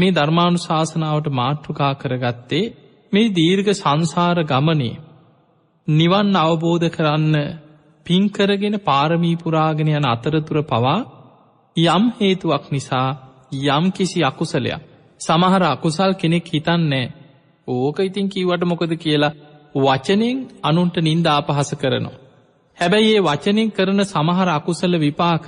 මේ ධර්මාණු ශාසනාවට මාට්ටුකා කරගත්තේ මේ දීර්ඝ සංසාර ගමනේ නිවන් අවබෝධ කරන්න පින්කරගෙන පාරමීපුරාගෙන යන අතරතුර පවා යම් හේතුවක් නිසා යම් කිසි අකුසලයක් සමහර අකුසල් කෙනෙක් හිතන්නෑ ඕක ඉතින් කීවට මොකද කියලා වචනෙන් අනුන්ට නින්ද අපහස කරනවා. හැබැයි ඒ වචනෙන් කරන සමහර අකුසල විපාක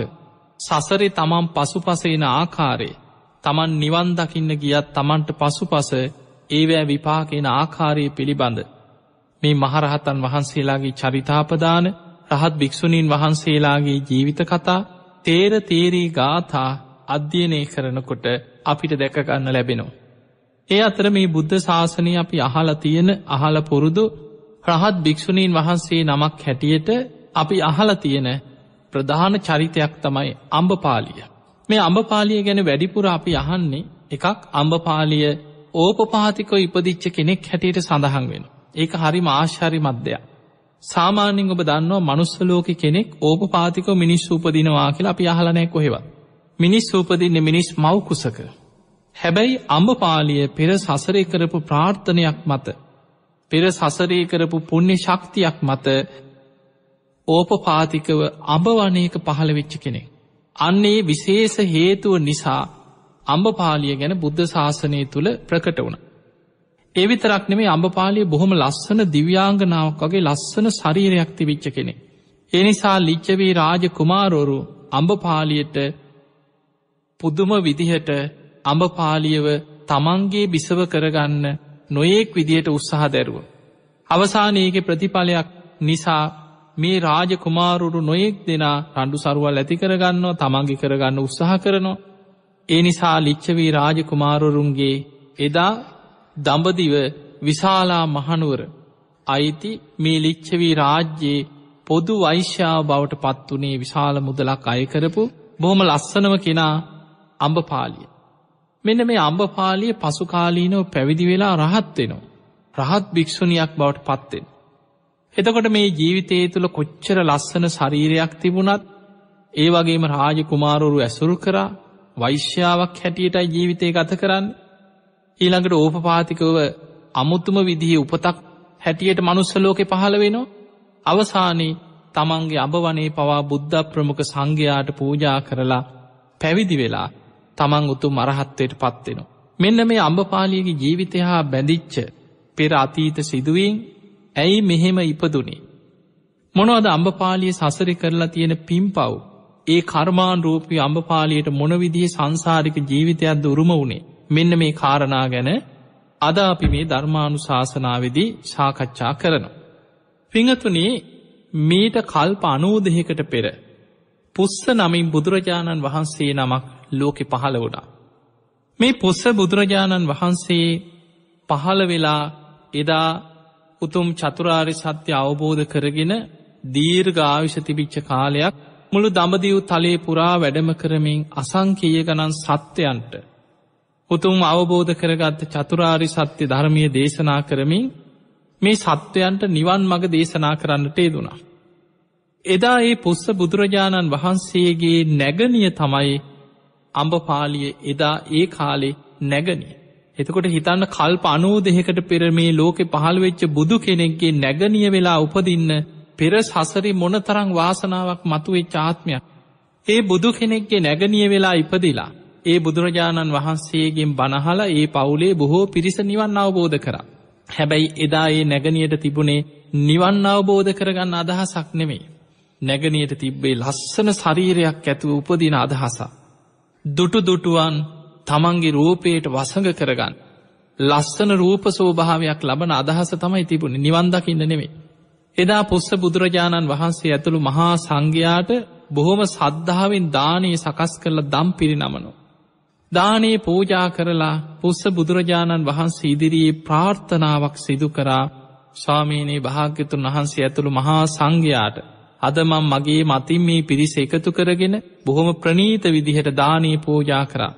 සසරි තමම් පසු පසේන ආකාරයේ තමන් නිවන් දකින්න ගියත් තමන්ට පසු පස ඒවෑ විපාකෙන ආකාරය පිළිබඳ. මේ මහරහතන් වහන්සේලාගේ චරිතාපදාන රහත් භික්‍ෂුණීන් වහන්සේලාගේ ජීවිත කතා තේර තේරී ගාථා අධ්‍යයනය කරනකොට අපිට දැකගන්න ලැබෙනවා. ඒ අතර මේ බුද්ධ ශාසනය අපි අහලා තියෙන අහල පුරුදු රහත් භික්‍ෂුණීන් වහන්සේ නමක් හැටියට අපි අහල තියෙන ප්‍රධාන චරිතයක් තමයි අම්භපාලිය. මේ අඹපාලිය ගැන වැඩිපුර අපි අහන්නේ එකක් අඹපාලිය ඕපපාතිකෝ ඉපදිච්ච කෙනෙක් හැටියට සඳහන් වෙන. ඒක හරි මාශ්හරි මධ්‍යයක්. සාමාන්‍යෙන් ඔබ දන්නවා මනුස්සලෝක කෙනෙක් ඕපපාතිකෝ මිනිස් සූපදිනවා කියලා අපි අහලනෑ කොහෙව. මිනිස් සූපදින්න මිනිස් මවකුසක. හැබැයි අඹපාලිය පෙර සසරය කරපු ප්‍රාර්ථනයක් මත. පෙර සසරය කරපු පුුණ්‍ය ශක්තියක් මත ඕපපාතිකව අඹවනයක පහළ වෙච්ච කෙනෙක්. අන්නේ විශේෂ හේතුව නිසා අම්බපාලිය ගැන බුද්ධ ශාසනය තුළ ප්‍රකට වුණ. එවිතරක් නෙමේ අම්බපාලිය බොහොම ලස්සන දිව්‍යාංගනාවක් වගේ ලස්සන ශරීරයක් තිවිච්ච කෙනෙ. එනිසා ලිච්චවී රාජ කුමාරෝරු අම්බපාලියට පුදුම විදිහට අඹපාලියව තමන්ගේ බිසව කරගන්න නොයෙක් විදියට උත්සාහ දැරුව. අවසානයක ප්‍රතිඵලයක් නිසා මේ රාජ කුමාරුරු නොයෙක් දෙනා රණ්ඩු සරුවල් ඇති කරගන්නවා තමන්ගි කරගන්න උත්සාහ කරනවා. ඒ නිසා ලිච්චවී රාජ කුමාරුරුන්ගේ එදා දඹදිව විශාලා මහනුවර අයිති මේ ලිච්චවී රාජ්‍යයේ පොදු වෛශ්‍යාව බවට පත් වනේ විශාල මුදලක් අයකරපු බොහොම ලස්සනම කෙනා අම්ඹපාලිය. මෙන්න මේ අම්ඹපාලිය පසුකාලීනව පැවිදි වෙලා රහත් වෙනවා. රහත් භික්‍ෂුණයක් බවට පත්වෙන්. එතකොට මේ ජීවිතයේ තුළ කොච්චර ලස්සන ශරීරයක් තිබුණත් ඒ වගේම රාජ කුමාරුරු ඇසුරු කරා වෛශ්‍යාවක් හැටියටයි ජීවිතය ගත කරන්න ඊළඟට ඕපපාතිකව අමුතුම විදිහි උපතක් හැටියට මනුස්සලෝකෙ පහළ වෙනවා අවසානයේ තමන්ගේ අභවනේ පවා බුද්ධ ප්‍රමුඛ සංඝයාට පූජා කරලා පැවිදි වෙලා තමන් උතු මරහත්වයට පත්වෙනවා. මෙන්න මේ අම්භපාලියගේ ජීවිතය හා බැඳිච්ච පෙර අතීත සිදුවීන් ඇයි මෙහෙම ඉපදුනේ. මොනවද අම්ඹපාලිය සසර කරලා තියෙන පින් පව්. ඒ කර්මාන් රූපී අම්ඹපාලියට මොනවිදිහ සංසාරික ජීවිතයක් දුරුම වුණේ මෙන්න මේ කාරණා ගැන අද අපි මේ ධර්මාණු ශාසනාවදී සාකච්ඡා කරනවා. පිංහතුනේ මීට කල්ප අනෝදහකට පෙර. පුස්ස නමින් බුදුරජාණන් වහන්සේ නමක් ලෝකෙ පහළ වුණා. මේ පුස්ස බුදුරජාණන් වහන්සේ පහළ වෙලා එදා උතුම් චතුරාරි සත්‍ය අවබෝධ කරගෙන දීර්ඝ ආවිෂ තිබිච්ච කාලයක් මුළු දඹදිව් තලේ පුරා වැඩම කරමින් අසංකීය ගණන් සත්‍යයන්ට උතුම් අවබෝධ කරගත්ත චතුරාරි සත්‍ය ධර්මය දේශනා කරමින් මේ සත්වයන්ට නිවන් මඟ දේශනා කරන්නට යෙදුණා. එදා ඒ පුස්ස බුදුරජාණන් වහන්සේගේ නැගනිය තමයි අඹපාලිය එදා ඒ කාලේ නැගනිය. එතකොට හිතන්න කල්ප අනෝදහකට පෙර මේ ලෝකෙ පහළවෙච්ච බුදු කෙනෙක්ගේ නැගනිය වෙලා උපදින්න පෙර සසරි මොනතරං වාසනාවක් මතුවේ චාත්මයක්. ඒ බුදු කෙනෙක්ගේ නැගනිය වෙලා ඉපදිලා. ඒ බුදුරජාණන් වහන්සේගෙන් බනහල ඒ පවුලේ බොහෝ පිරිස නිවන් අවබෝධ කර. හැබැයි එදා ඒ නැගනියට තිබුණේ නිවන් අවබෝධ කරගන්න අදහසක් නෙමේ. නැගනියට තිබ්බේ ලස්සන ශරීරයක් ඇතුව උපදින අදහසා. දුටු දුටුවන් තමන්ගේ රූපයට වසඟ කරගන්න. ලස්සන රූප සෝභාවයක් ලබන අදහස තමයි තිබුණ නිවන්දකින්න නෙමේ. එදා පුස්ස බුදුරජාණන් වහන්සේ ඇතුළු මහා සංඝයාට බොහොම සද්ධාවෙන් දානයේ සකස් කරලා දම් පිරිනමනු. දානයේ පූජා කරලා පුස්ස බුදුරජාණන් වහන්සේ ඉදිරියේ ප්‍රාර්ථනාවක් සිදු කරා ස්වාමීනයේ භාග්‍යතුන් වහන්සේ ඇතුළු මහා සංඝයාට අදමම් මගේ මතින් මේ පිරිස එකතු කරගෙන බොහොම ප්‍රනීත විදිහට දානී පෝජා කරා.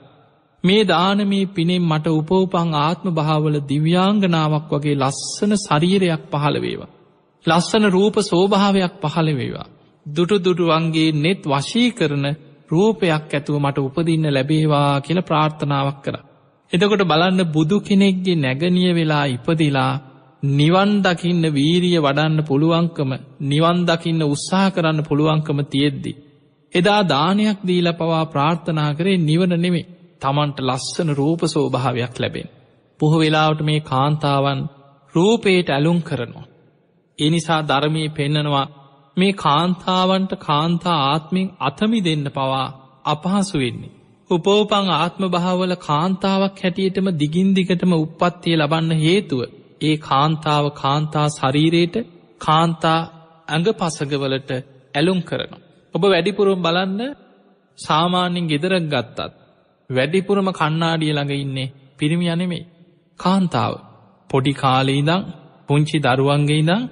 මේ දානමේ පිනෙන් මට උපවපං ආත්ම භාවල දිව්‍යාංගනාවක් වගේ ලස්සන සරීරයක් පහළවේවා. ලස්සන රූප සෝභාවයක් පහළවේවා. දුටුදුටුවන්ගේ නෙත් වශී කරන රූපයක් ඇතුව මට උපදින්න ලැබේවා කියල ප්‍රාර්ථනාවක් කර. එතකොට බලන්න බුදු කෙනෙක්ගේ නැගනිය වෙලා ඉපදිලා නිවන් දකින්න වීරිය වඩන්න පුළුවන්කම නිවන් දකින්න උත්සාහ කරන්න පුළුවන්කම තියෙද්දි. එදා දානයක් දීල පවා ප්‍රාර්ථනා කරේ නිවන නෙමේ. තමන්ට ලස්සන රූප සෝභාවයක් ලැබෙන්. පොහො වෙලාවට මේ කාන්තාවන් රූපයට ඇලුම් කරනවා. එනිසා ධර්මී පෙන්නනවා මේ කාන්තාවන්ට කාන්තා ආත්මෙන් අතමි දෙන්න පවා අපහසු වෙන්නේ. උපෝපං ආත්ම භාවල කාන්තාවක් හැටියටම දිගින් දිගටම උප්පත්තිය ලබන්න හේතුව. ඒ කාන්තාව කාන්තා ශරීරයට කාන්තා ඇඟ පසගවලට ඇලුම් කරනවා. ඔබ වැඩිපුරුම් බලන්න සාමාන්‍යෙන් ගෙදරක් ගත්තත්. වැඩිපුරම කණ්ණාඩිය ළඟ ඉන්නේ පිරිමිය නෙමෙයි. කාන්තාව. පොඩි කාලේ ඉඳං පුංචි දරුවන්ගේ ඉඳං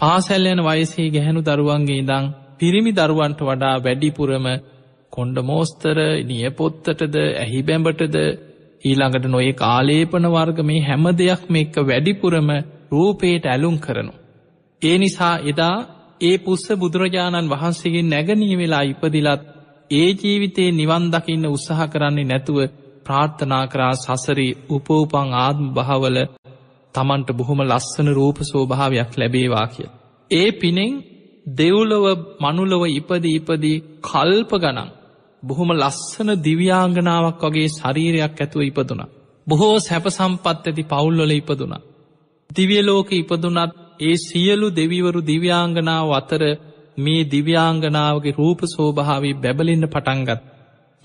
පාසැල් යන වයසේ ගැහැණු දරුවන්ගේ ඉඳං පිරිමි දරුවන්ට වඩා වැඩිපුරම කොණ්ඩ මෝස්තර නියපොත්තටද ඇහි බැඹටද ඊළඟට නොය කාලේපන වර්ග මේ හැම දෙයක් මේක වැඩිපුරම රූපයට ඇලුම් කරනු. ඒ නිසා එදා ඒ පුස්ස බුදුරජාණන් වහන්සේගේ නැගනී වෙලා ඉපදිලත් ඒ ජීවිතයේ නිවන් දකින්න උත්සාහ කරන්නේ නැතුව ප්‍රාර්ථනා කරා සසරී උපෝපං ආත්ම භාවල තමන්ට බොහොම ලස්සන රූප සෝභාවයක් ලැබේවා කිය. ඒ පිනෙෙන් දෙව්ලොව මනුලොව ඉපදි ඉපදී කල්ප ගනන් බොහොම ලස්සන දිව්‍යාංගනාවක් වගේ ශරීරයක් ඇතුව ඉපදුන. බොහෝ සැප සම්පත් ඇති පවුල්ලොල ඉපදුන. දිවියලෝක ඉපදුනත් ඒ සියලු දෙවිවරු දිව්‍යාංගනාව අතර මේ දිව්‍යාංගනාවගේ රූප සෝභාවේ බැබලෙන්න පටන්ගත්.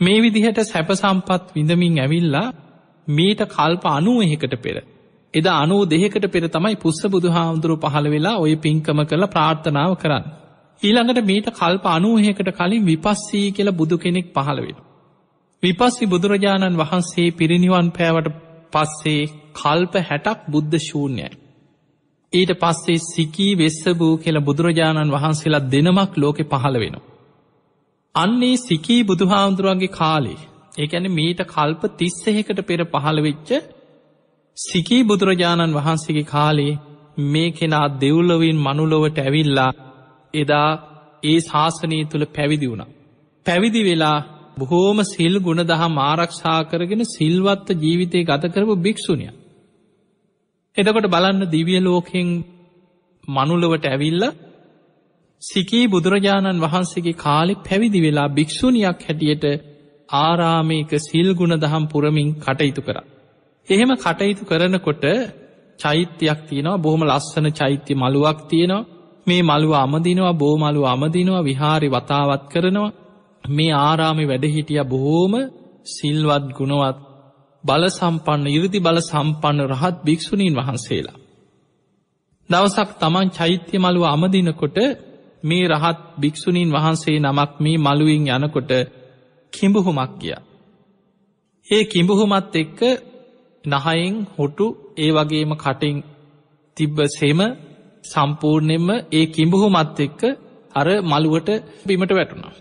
මේ විදිහට සැපසම්පත් විඳමින් ඇවිල්ලා මීට කල්ප අනුවහකට පෙර. එදා අනුව දෙහෙකට පෙර තමයි පුස්ස බුදු හාමුදුරු පහළ වෙලා ඔය පින්කම කළ ප්‍රාර්ථනාව කරන්න. ඊළඟට මීට කල්ප අනුවහකට කලින් විපස්සී කියල බුදු කෙනෙක් පහළ වෙන. විපස්සි බුදුරජාණන් වහන්සේ පිරිනිවන් පෑවට පස්සේ කල්ප හැටක් බුද්ධ ශූන්‍යයි. ඊට පස්සේ සිකී වෙස්ස වූ කියල බුදුරජාණන් වහන්සේලා දෙනමක් ලෝකෙ පහළ වෙනවා. අන්නේ සිකී බුදුහාමුදුරුවන්ගේ කාලේ ඒඇන මීට කල්ප තිස්සහෙකට පෙර පහළවෙච්ච සිකී බුදුරජාණන් වහන්සේගේ කාලේ මේ කෙනා දෙව්ලොවින් මනුලොවට ඇවිල්ලා එදා ඒ ශාසනය තුළ පැවිදි වුණ. පැවිදි වෙලා බොහෝම සිල් ගුණ දහම් ආරක්ෂා කරගෙන සිල්වත්ත ජීවිතය ගත කරපු භික්‍ෂුණිය. එදකොට බලන්න දිවිය ලෝකෙන් මනුලවට ඇවිල්ල සිකී බුදුරජාණන් වහන්සේගේ කාලෙ පැවිදි වෙලා භික්‍ෂුණයක් හැටියට ආරාමයක සිල්ගුණ දහම් පුරමින් කටයුතු කර. එහෙම කටයුතු කරනකොට චෛත්‍යයක් තියෙනවා බොහොම ලස්සන චෛත්‍ය මළුවක් තියෙනවා මේ මළුව අමදිනවා බෝමලු අමදිනවා විහාරි වතාවත් කරනවා මේ ආරාමි වැඩහිටිය බොහෝම සිල්වත් ගුණවත් බලසම්පන්න ඉරදි බල සම්පන්න රහත් භික්‍ෂුණීන් වහන්සේලා. දවසක් තමන් චෛත්‍ය මළුව අමදිනකොට මේ රහත් භික්‍ෂුණීන් වහන්සේ නමක් මේ මළුවෙන් යනකොට කිඹුහුමක් ගිය. ඒ කිඹුහුමත් එක්ක නහයෙන් හොටු ඒ වගේම කටින් තිබ්බ සෙම සම්පූර්ණයෙන්ම ඒ කිඹුහුමත් එක්ක අර මළුවට බිමට වැටුණා.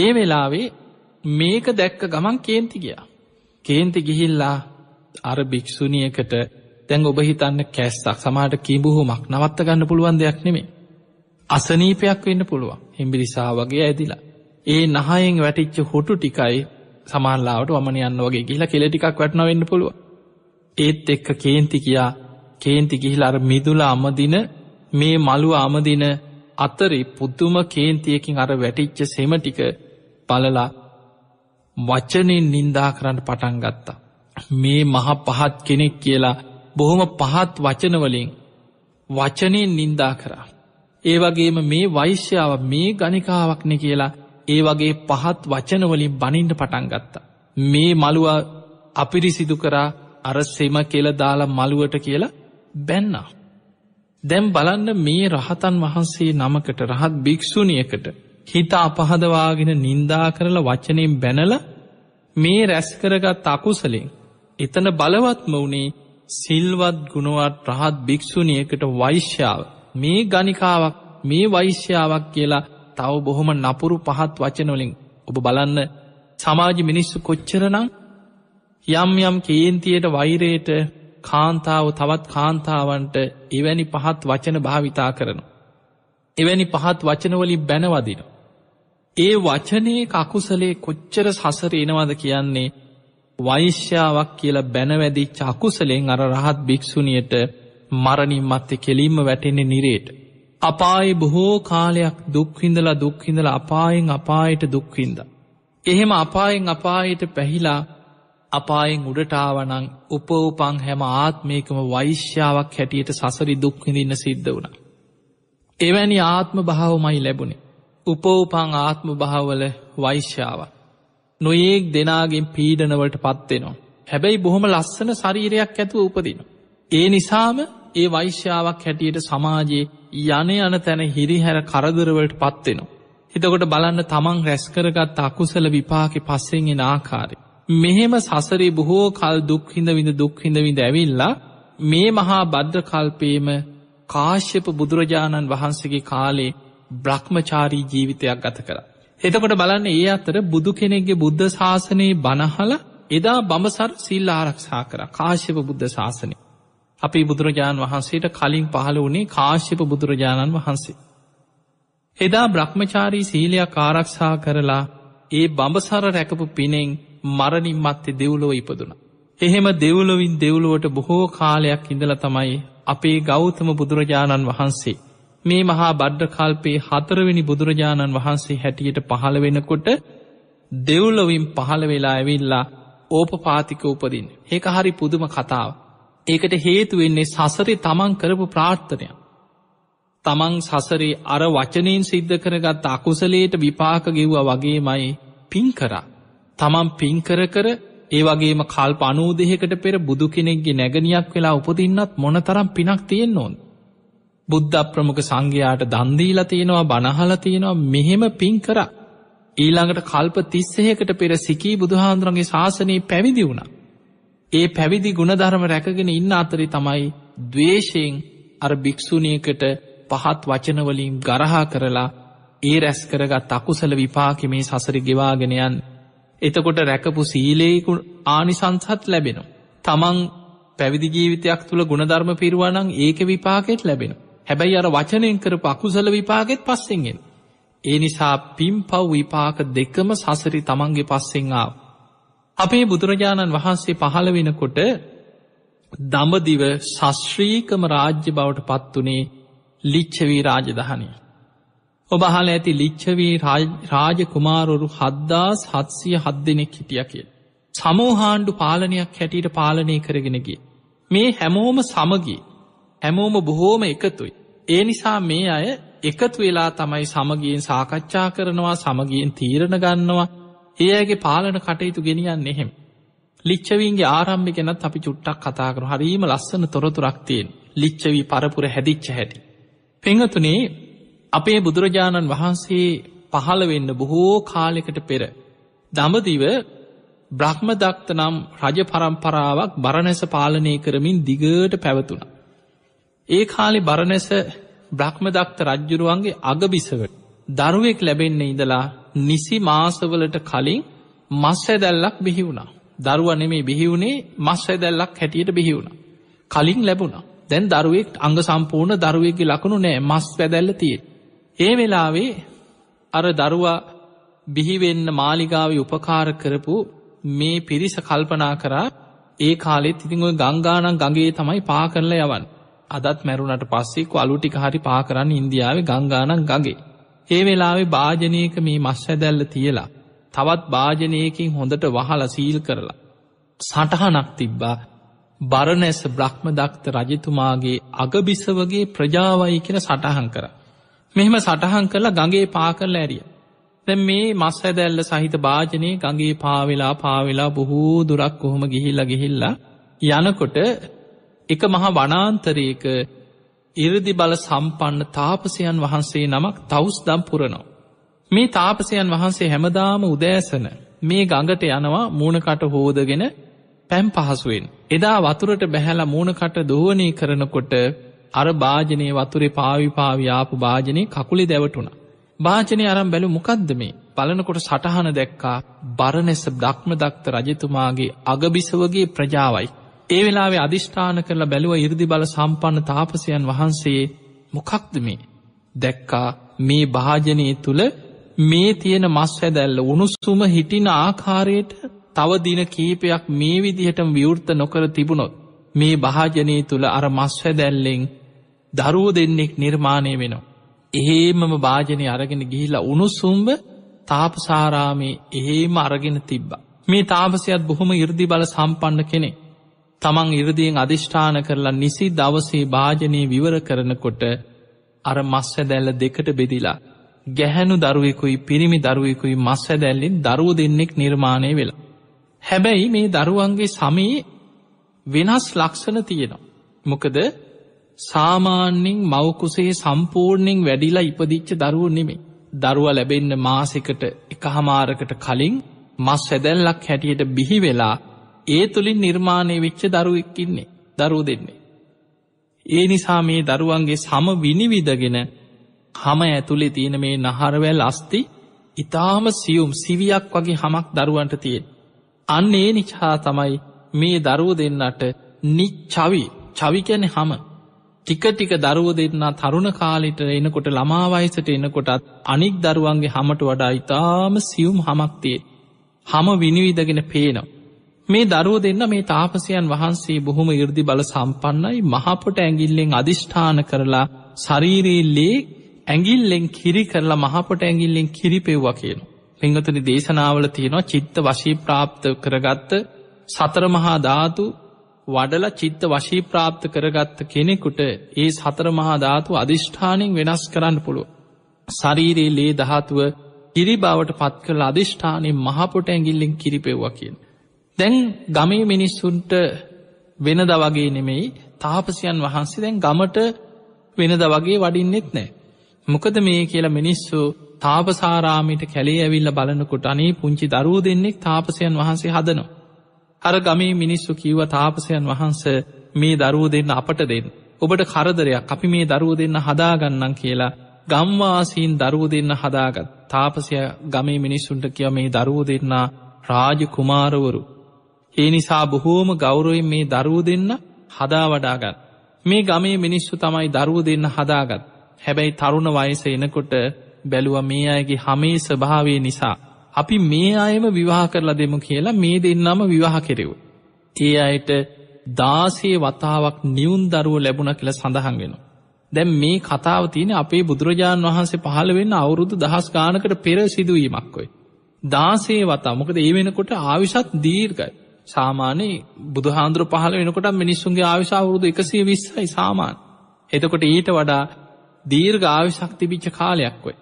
ඒ වෙලාවේ මේක දැක්ක ගමන් කේන්ති ගියා. කේන්ති ගිහිල්ලා අර භික්‍ෂුණියකට දැන් ඔබ හිතන්න කැස්සක් සමහට කිඹුහුමක් නවත්ත ගන්න පුළුවන් දෙයක් නෙමේ. අසනීපයක් වෙන්න පුළුවන් හිම්බිරිසා වගේ ඇදිලා. ඒ නහයෙන් වැටිච්ච හොටු ටිකයි සමාල්ලාට වමනයන්න වගේ ගිහිලා කෙල ටිකක් වැටනවෙන්න පුළුව. ඒත් එක්ක කේන්ති කියා කේන්ති ගිහිල අර මිදුල අමදින මේ මළුව අමදින අතරි පුද්දුම කේන්තියකින් අර වැටිච්ච සෙම ටික පලලා වචනෙන් නින්දා කරන්න පටන් ගත්තා. මේ මහ පහත් කෙනෙක් කියලා බොහොම පහත් වචනවලින් වචනයෙන් නින්දා කරා. ඒ වගේම මේ වෛශ්‍යාව මේ ගනිකාවක්න කියලා ඒ වගේ පහත් වචනවලින් බනින්ට පටන් ගත්තා. මේ මළුව අපිරිසිදු කරා අර සෙම කෙලදාලා මළුවට කියලා බැන්නා. දැම් බලන්න මේ රහතන් වහන්සේ නමකට රහත් භික්‍ෂුණියකට හිත අපහදවාගෙන නින්දා කරලා වචනයෙන් බැනල මේ රැස්කරගත් අකුසලෙන් එතන බලවත්ම වුණේ සිල්වත් ගුණුවත් රහත් භික්‍ෂුණියකට වෛශ්‍යාව මේ ගනිකාවක් මේ වෛශ්‍යාවක් කියලා තව බොහොම නපුරු පහත් වචනොලින් ඔබ බලන්න සමාජ මිනිස්සු කොච්චරනං යම් යම් කේන්තියට වෛරයට කාන්තාව තවත් කාන්තාවන්ට එවැනි පහත් වචන භාවිතා කරනු. එවැනි පහත් වචනවලින් බැනවදිනවා. ඒ වචනයේ අකුසලේ කොච්චර සසර එනවද කියන්නේ වෛශ්‍යාවක් කියලා බැනවැදි චකුසලෙන් අර රහත් භික්‍ෂුණියට මරණින් මත්තෙ කෙලින්ම වැටෙන්නේ නිරේට. අපායි බොහෝ කාලයක් දුක්හිඳලා දුක්හිඳල අපායෙන් අපායට දුක්වින්ද. එහෙම අපායෙන් අපායට පැහිලා අපායෙන් උඩටාවනං උපවපං හැම ආත්මයකම වෛශ්‍යාවක් හැටියට සසරි දුක්විඳන්න සිද්ධ වුණ. එවැනි ආත්ම භාවමයි ලැබුණේ උපෝපං ආත්ම භාවල වෛශ්‍යාව. නොයෙක් දෙනාගෙන් පීඩනවලට පත්වෙනවා. හැබැයි බොහොම ලස්සන ශරීරයක් ඇතුව උපදින. ඒ නිසාම ඒ වෛශ්‍යාවක් හැටියට සමාජයේ යන යන තැන හිරිහැර කරදරවලට පත්වෙනවා. එතකොට බලන්න තමන් රැස්කරගත් අකුසල විපාකි පස්සෙන්ගෙන ආකාරය. මෙහෙම සසරේ බොහෝ කල් දුක්හිඳ විඳ දුක්හිඳ විඳ ඇවිල්ලා මේ මහා බද්ධ කල්පේම කාශ්‍යප බුදුරජාණන් වහන්සගේ කාලේ බ්‍රහ්මචාරී ජීවිතයක් ගත කර. එතකොට බලන්න ඒ අතර බුදු කෙනෙක්ගේ බුද්ධ ශාසනයේ බණහල එදා බඹසර සිල් ආරක්ෂා කර කාශ්‍යප බුද්ධ ශාසනය. අපි බුදුරජාණන් වහන්සේට කලින් පහළ වනේ කාශ්‍යප බුදුරජාණන් වහන්සේ. එදා බ්‍රහ්මචාරී සීලයක් ආරක්ෂා කරලා ඒ බඹසර රැකපු පිනෙෙන් මරණින් මත්තේ දෙව්ලෝ ඉපදුනා. එහෙම දෙව්ලොවින් දෙව්ලුවට බොහෝ කාලයක් ඉඳල තමයි අපේ ගෞතම බුදුරජාණන් වහන්සේ මේ මහා බඩ්ඩ කල්පයේ හතරවෙනි බුදුරජාණන් වහන්සේ හැටියට පහළ වෙනකොට දෙව්ලොවින් පහළ වෙලා ඇවිල්ලා ඕපපාතික උපදින්. ඒක හරි පුදුම කතාව. ඒකට හේතුවෙන්නේ සසරි තමන් කරපු ප්‍රාර්ථනයක්. තමන් සසරේ අර වචනයෙන් සිද්ධ කරගත් අකුසලයට විපාක ගෙව්වා වගේමයි පින් කරා. තමන් පින්කර කර ඒ වගේම කල්ප අනූදෙහකට පෙර බුදු කෙනෙක්ගේ නැගනියක් වෙලා උපදින්නත් මොනතරම් පිනක් තියෙන් ඕොන්. බුද්ධ ප්‍රමුඛ සංඝයාට දන්දීලා තියෙනවා බනහලා තියෙනවා මෙහෙම පින් කර ඊළඟට කල්ප තිස්සහකට පෙර සිකී බුදුහාන්දුරන්ගේ ශාසනයේ පැවිදි වුණ. ඒ පැවිදි ගුණධර්ම රැකගෙන ඉන්න අතරි තමයි දවේශයෙන් අර භික්‍ෂුණයකට පහත් වචනවලින් ගරහා කරලා ඒ රැස් කරගත් අකුසල විපාකි මේ සසරි ගෙවාගෙනයන් එතකොට රැකපු සීලයකු ආනිසංසත් ලැබෙනු. තමන් පැවිදි ජීවිතයක් තුළ ගුණධර්ම පිරුවනං ඒක විපාකෙත් ලැබෙනවා. හැබැයි අර වචනයෙන් කරපු අකුසල විපාගෙත් පස්සෙන් එන. ඒ නිසා පිම්පව් විපාක දෙකම සසරි තමන්ගේ පස්සෙන් ආව. අපේ බුදුරජාණන් වහන්සේ පහළ වෙනකොට දඹදිව ශස්ශ්‍රීකම රාජ්‍ය බවට පත්වනේ ලිච්චවී රාජදහනය. ඔබහල ඇති ලිච්චවී රාජ කුමාරුරු හද්දාස් හත්සිය හත් දෙනෙක් හිටිය කිය. සමෝහාණ්ඩු පාලනයක් හැටියට පාලනය කරගෙනගේ. මේ හැමෝම සමගී හැමෝම බොහෝම එකතුයි. ඒ නිසා මේ අය එකතු වෙලා තමයි සමගියෙන් සාකච්ඡා කරනවා සමගියෙන් තීරණ ගන්නවා ඒ අගේ පාලන කටයුතු ගෙනියන්න එහෙම. ලිච්චවීන්ගේ ආරම්භි ගැනත් අපි චුට්ටක් කතාකර හරීම ලස්සන තොරතුරක්තියෙන් ලිච්චවී පරපුර හැදිච්ච හැටි. පෙංහතුනේ අපේ බුදුරජාණන් වහන්සේ පහළවෙන්න බොහෝ කාලෙකට පෙර. දමදිව බ්‍රහ්මදක්ත නම් රජ පරම්පරාවක් බරණැස පාලනය කරමින් දිගට පැවතුනා. ඒ කාලෙ බරණැස බ්‍රහ්මදක්ත රජ්ජුරුවන්ගේ අගබිසවට දරුවෙක් ලැබෙන්න ඉඳලා නිසි මාසවලට කලින් මස් ඇදැල්ලක් බිහි වුණා. දරුව නෙමේ බිහිවුණේ මස් ඇදැල්ලක් හැටියට බිහිවුණ. කලින් ලැබුණා දැන් දරුවෙක් අංග සම්පූර්ණ දරුවෙක්ගේ ලකුණු නෑ මස් වැදැල්ල තිය. ඒ වෙලාවේ අර දරුවා බිහිවෙන්න මාලිගාව උපකාර කරපු මේ පිරිස කල්පනා කරා ඒ කාලෙත් ඉතිං ගංගානං ගගේ තමයි පා කරල යවන්. අදත් මැරුණට පස්සේ අලු ටික හරි පා කරන්න ඉන්දියාවේ ගංගානන් ගගේ. ඒ වෙලාවේ භාජනයක මේ මස් හැදැල්ල තියලා තවත් භාජනයකින් හොඳට වහල සීල් කරලා. සටහනක් තිබ්බා බරණැස බ්‍රහ්මදක්ත රජතුමාගේ අගබිසවගේ ප්‍රජාවයි කියෙන සටහන් කර. මෙහෙම සටහන් කරලා ගගේ පා කරල ඇරිය. දැ මේ මස් ඇදැල්ල සහිත භාජනය ගගේ පාවෙලා පාවෙලා බොහෝ දුරක් කොහොම ගිහිල්ල ගිහිල්ලා යනකොට එක මහා වනාන්තරයක ඉරදි බල සම්පන්න තාපසයන් වහන්සේ නමක් තවස් දම් පුරනවා. මේ තාපසයන් වහන්සේ හැමදාම උදෑසන මේ ගඟට යනවා මූුණකට හෝදගෙන පැම් පහසුවෙන්. එදා වතුරට බැහැල මූුණකට දෝනී කරනකොට අර භාජනය වතුරේ පාවිපාවි්‍යාපු භාජනය කකුලි දැවටුණ. භාජනය අරම් බැලු මොකක්ද මේ බලනකොට සටහන දැක්කා බරණෙස බ්‍රක්්මදක්ත රජතුමාගේ අගබිසවගේ ප්‍රජාවයි. ඒ වෙලාවේ අධිෂ්ඨාන කරලා බැලුව ඉරදි බල සම්පන්න තාපසයන් වහන්සේ මොකක්ද මේ දැක්කා මේ භාජනය තුළ මේ තියෙන මස් හැදැල්ල උණුස්සුම හිටින ආකාරයට තව දින කීපයක් මේ විදිහට විවෘත නොකර තිබුණොත් මේ භාජනය තුළ අර මස් හැදැල්ලෙන් දරුව දෙන්නෙක් නිර්මාණය වෙනවා. එහෙමම භාජනය අරගෙන ගිහිලා උණුස්සුම්ව තාපසාරාමේ එහෙම අරගෙන තිබ්බා. මේ තාපසයත් බොහොම ඉරදි බල සම්පන්න කෙනෙක්. තමන් ඉරදියෙන් අධිෂ්ඨාන කරලා නිසි දවසේ භාජනය විවර කරනකොට අර මස්සැදැල්ල දෙකට බෙදිලා. ගැහැනු දරුවෙකුයි පිරිමි දරුවෙකුයි මස්සැදැල්ලින් දරුව දෙන්නෙක් නිර්මාණය වෙලා. හැබැයි මේ දරුවන්ගේ සමයේ වෙනස් ලක්ෂණ තියෙනවා. මොකද සාමාන්‍යෙන් මවකුසේ සම්පූර්ණයෙන් වැඩිලා ඉපදිච්ච දරුව නෙමේ. දරුව ලැබෙන්න මාසෙකට එකහමාරකට කලින් මස් සැදැල්ලක් හැටියට බිහි වෙලා ඒ තුළින් නිර්මාණය වෙච්ච දරුවෙක්කින්නේ දරුව දෙන්නේ. ඒ නිසා මේ දරුවන්ගේ සම විනිවිදගෙන හම ඇතුළේ තියෙන මේ නහරවැල් අස්ති ඉතාම සියුම් සිවියක් වගේ හමක් දරුවන්ට තියෙන්. අන්න ඒ නිචා තමයි මේ දරුව දෙන්නට නිච්චවි චවිකැන හම ටික ටික දරුව දෙන්න තරුණ කාලිට එනකොට ළමාවයිසට එනකොටත් අනික් දරුවන්ගේ හමට වඩා ඉතාම සියුම් හමක්තියේ. හම විනිවිදගෙන පේනවා. මේ දරුව දෙන්න මේ තාපසයන් වහන්සේ බොහොම ඉර්දි බල සම්පන්නයි මහපොට ඇගිල්ලෙන් අධිෂ්ඨාන කරලා ශරීරයල්ලේ ඇගිල්ලෙන් කිරි කරලා මහපොට ඇගිල්ලෙන් කිරිපෙව්වා කියන. පංගතනි දේශනාවල තියෙනවා චිත්ත වශී ප්‍රාප්ත කරගත්ත සතරමහා ධාතු වඩල චිත්ත වශී ප්‍රාප්ත කරගත්ත කෙනෙකුට ඒ සතරමහා ධාතු අධිෂ්ඨානෙන් වෙනස් කරන්න පුළුව. ශරීරයේ ලේ දහතුව කිරි බවට පත් කළ අධිෂ්ඨානය මහපොට ඇගිල්ලෙන් කිරිපෙව්වා කියන. දැන් ගමේ මිනිස්සුන්ට වෙනද වගේ නෙමෙයි තාපසියන් වහන්සේ දැන් ගමට වෙනද වගේ වඩින්නෙත් නෑ. මොකද මේ කියලා මිනිස්සු තාපසාරාමිට කැලේ ඇවිල්ල බලනකොට අනේ පුංචි දරූ දෙන්නෙක් තාපසයන් වහන්සේ හදනවා. අර ගමේ මිනිස්සු කිව්ව තාපසයන් වහන්ස මේ දරුව දෙන්න අපට දෙන්න. ඔබට කරදරයක් අපි මේ දරුව දෙන්න හදාගන්නන් කියලා ගම්වාසීන් දරුව දෙන්න හදාගත් තාපසය ගමේ මිනිස්සුන්ට කිය මේ දරුව දෙන්න රාජ කුමාරවරු ඒ නිසා බොහෝම ගෞරොයෙන් මේ දරුව දෙන්න හදා වඩාගත්. මේ ගමේ මිනිස්සු තමයි දරුව දෙන්න හදාගත්. හැබැයි තරුණ වයස එනකොට බැලුව මේ අයගේ හමේ ස්භාවේ නිසා. අපි මේ අයම විවාහ කරලා දෙමු කියලා මේ දෙන්නම විවාහ කෙරෙව්. ඒ අයට දාසේ වතාවක් නිවුන් දරුව ලැබුණ කියල සඳහන් වෙන. දැම් මේ කතාව තියෙන අපේ බුදුරජාණන් වහන්සේ පහළ වෙන්න අවුරුදු දහස් ගානකට පෙර සිදුවීමක්කොයි. දාසේ වතා මොකද ඒ වෙනකොට ආවිශත් දීර්ගයි. සාමාන්‍ය බුදුහාන්දුර පහල වෙනකොට මිනිස්සුන්ගේ ආවිශාවරුදු එකසේ විස්සයි සාමාන්. එතකොට ඊට වඩා දීර්ග ආවිශක් තිබිච්ච කාලයක් වයි.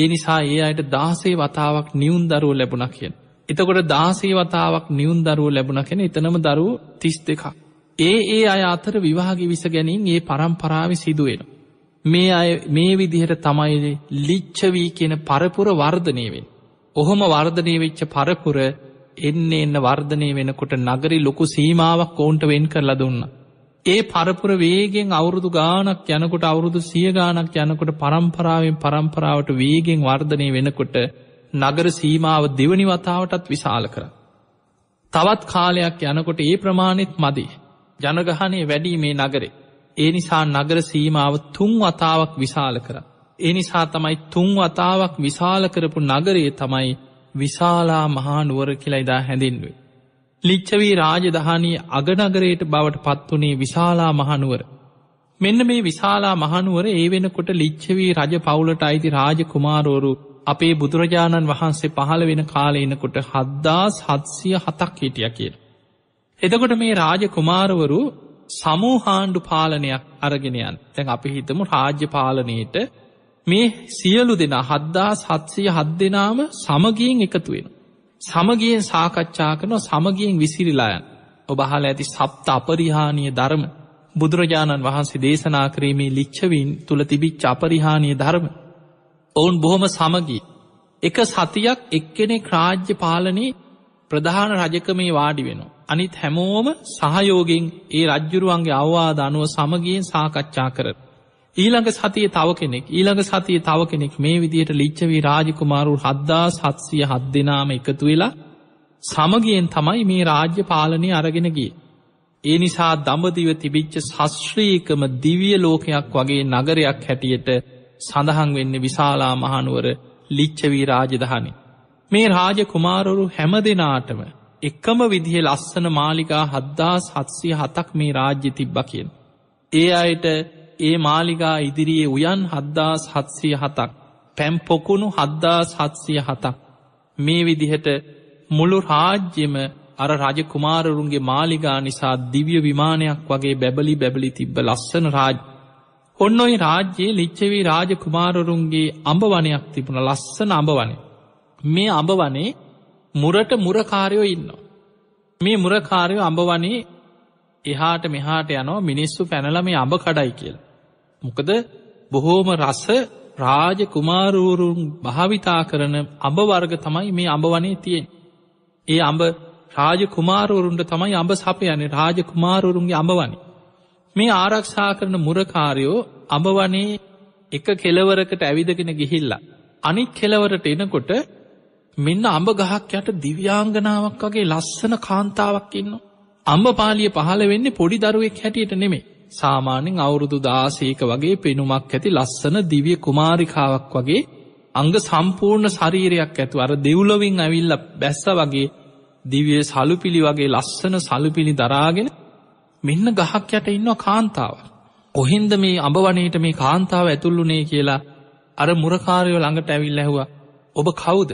ඒ නිසා ඒ අයට දාසේ වතාවක් නිියුන් දරුව ලැබුණ කියෙන්. එතකොට දාසේ වතාවක් නිියුන් දරුව ලැබුණ කෙන එතනම දරුව තිස් දෙකක්. ඒ ඒ අය අතර විවාහගි විස ගැනින් ඒ පරම්පරාවි සිදුවෙන. මේ අය මේ විදිහට තමයි ලිච්චවී කියන පරපුර වර්ධනයවෙන්. ඔහොම වර්ධනය වෙච්ච පරපුර එන්න එන්න වර්ධනය වෙනකොට නගරි ලොකු සීමාවක් ඔවුන්ට වෙන් කරලා දුන්න. ඒ පරපුර වේගෙන් අවුරුදු ගානක් යනකොට අවුරුදු සිය ගානක් යනකොට පරම්පරාවෙන් පරම්පරාවට වේගෙන් වර්ධනය වෙනකොට නගර සීමාව දෙවනි වතාවටත් විශාල කර. තවත් කාලයක් යනකොට ඒ ප්‍රමාණෙත් මදී. ජනගහනය වැඩී මේ නගරේ. ඒ නිසා නගර සීමාව තුන් වතාවක් විශාල කර. ඒ නිසා තමයි තුන් වතාවක් විශාල කරපු නගරයේ තමයි විශාලා මහා නුවර කියලා ඉදා හැඳින්වේ. ලිච්චවී රාජධානී අගනගරයට බවට පත්වනේ විශාලා මහනුවර. මෙන්න මේ විශාලා මහනුවර ඒ වෙනකොට ලිච්චවී රජ පවුලට අයිති රාජ කුමාරෝරු අපේ බුදුරජාණන් වහන්සේ පහළ වෙන කාලයනකොට හද්දාස් හත්සිය හතක් හිටිය කියල. එදකොට මේ රාජ කුමාරවරු සමූහාණ්ඩු පාලනයක් අරගෙනයන් තැන් අපි හිතමු රාජ්‍ය පාලනයට මේ සියලු දෙනා හද්දාස් හත්සය හත් දෙනාම සමගියෙන් එකතු වෙන. සමගියෙන් සාකච්ඡා කරනවා සමගියෙන් විසිරිලායන් ඔබහල ඇති සප්ත අපරිහානය ධර්ම බුදුරජාණන් වහන්සේ දේශනා කරීමේ ලිච්චවීන් තුළ තිබිච් අපරිහානය ධර්ම ඔවුන් බොහොම සමගී එක සතියක් එක්කෙනෙක් රාජ්‍ය පාලනයේ ප්‍රධාන රජකමේ වාඩි වෙනවා. අනිත් හැමෝම සහයෝගෙන් ඒ රජ්ජුරුවන්ගේ අවවාද අනුව සමගියෙන් සාකච්ඡා කරට. ඊළඟ සතිය තව කෙනෙක් ඊළඟ සතිය තව කෙනෙක් මේ විදියට ලිච්චවී රාජකුමාරු හද්දා සත්සිය හත් දෙනාම එකතු වෙලා සමගියෙන් තමයි මේ රාජ්‍ය පාලනය අරගෙනගිය. ඒ නිසා දඹදිව තිබිච්ච ශස්ශ්‍රීකම දිවිය ලෝකයක් වගේ නගරයක් හැටියට සඳහන් වෙන්න විශාලා මහනුවර ලිච්චවී රාජධානි. මේ රාජ කුමාරුරු හැම දෙනාටම එකම විදිහ ලස්සන මාලිකා හද්දා සත්සිය හතක් මේ රාජ්‍ය තිබ්බ කියෙන්. ඒ අයට ඒ මාලිගා ඉදිරියේ උයන් හද්දාස් හත්සිය හතක් පැම් පොකුණු හද්දාස් හත්සිය හතක් මේ විදිහට මුළු රාජ්‍යම අර රජ කුමාරරුන්ගේ මාලිගා නිසා දිව්‍ය විමානයක් වගේ බැබලි බැබලි තිබ්බ ලස්සන රාජ ඔන්න ඔයි රාජ්‍යයේ ලිච්චවී රාජ කුමාරරුන්ගේ අඹවනයක් තිබුණ ලස්සන අඹවනය මේ අඹවනේ මුරට මුරකාරයෝ ඉන්නවා මේ මුරකාරයෝ අඹවනේ එහාට මෙහාට යනෝ මිනිස්සු පැනලම අඹ කඩයි කියලා මොකද බොහෝම රස රාජ කුමාරූරුන් භාවිතා කරන අඹ වර්ග තමයි මේ අඹවනේ තියෙන්. ඒ අඹ රාජ කුමාරවරුන්ට තමයි අඹ සපයන්නේ රාජ කුමාරවරුන්ගේ අඹවනි. මේ ආරක්ෂා කරන මුරකාරයෝ අඹවනේ එක කෙලවරකට ඇවිදගෙන ගිහිල්ලා. අනිත් කෙලවරට එනකොට මෙන්න අඹ ගහක් යට දිව්‍යාංගනාවක් වගේ ලස්සන කාන්තාවක් ඉන්න. අම්ඹ පාලිය පහළ වෙන්නේ පොඩි දරුවෙක් හැටියට නෙමේ සාමාන්‍යෙන් අවුරුදු දාසේක වගේ පෙනුමක් ඇති ලස්සන දිවිය කුමාරිකාවක් වගේ අංග සම්පූර්ණ ශරීරයක් ඇතු අර දෙව්ලොවින් ඇවිල්ල බැස්ස වගේ දිවිය සලුපිළි වගේ ලස්සන සලුපිළි දරාගෙන මෙන්න ගහක් යට ඉන්න කාන්තාව. කොහෙන්ද මේ අඹවනයට මේ කාන්තාව ඇතුල්ලුනේ කියලා අර මුරකාරයෝ ළඟට ඇවිල් ඇහවා ඔබ කවුද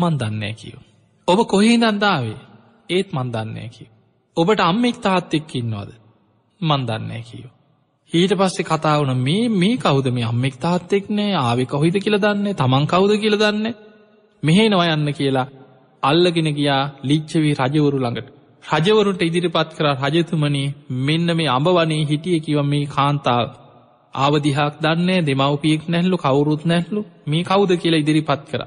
මන් දන්නේ කියව. ඔබ කොහේ දන්දාවේ ඒත් මන් දන්නේ කිය. ඔබට අම්මෙක් තාත්තෙක් ඉන්නවාද මන් දන්නේ කියෝ. ඊට පස්සේ කතා වුණ මේ මේ කවුද මේ අම්මෙක් තාත්තෙක් නෑ ආවේ කොහොයිද කියලා දන්නේ තමන් කවුද කියලා දන්නේ මෙහෙනවා යන්න කියලා අල්ලගෙන ගියා ලිච්ඡවි රජවරු ළඟට. රජවරුන්ට ඉදිරිපත් කර රජතුමනි මෙන්න මේ අඹවනේ හිටිය කිව මේ කාන්තාව ආවදිහාක් දන්නේ දෙමව්පියෙක් නැහලු කවුරුත් නැහලු මේ කවුද කියලා ඉදිරිපත් කර.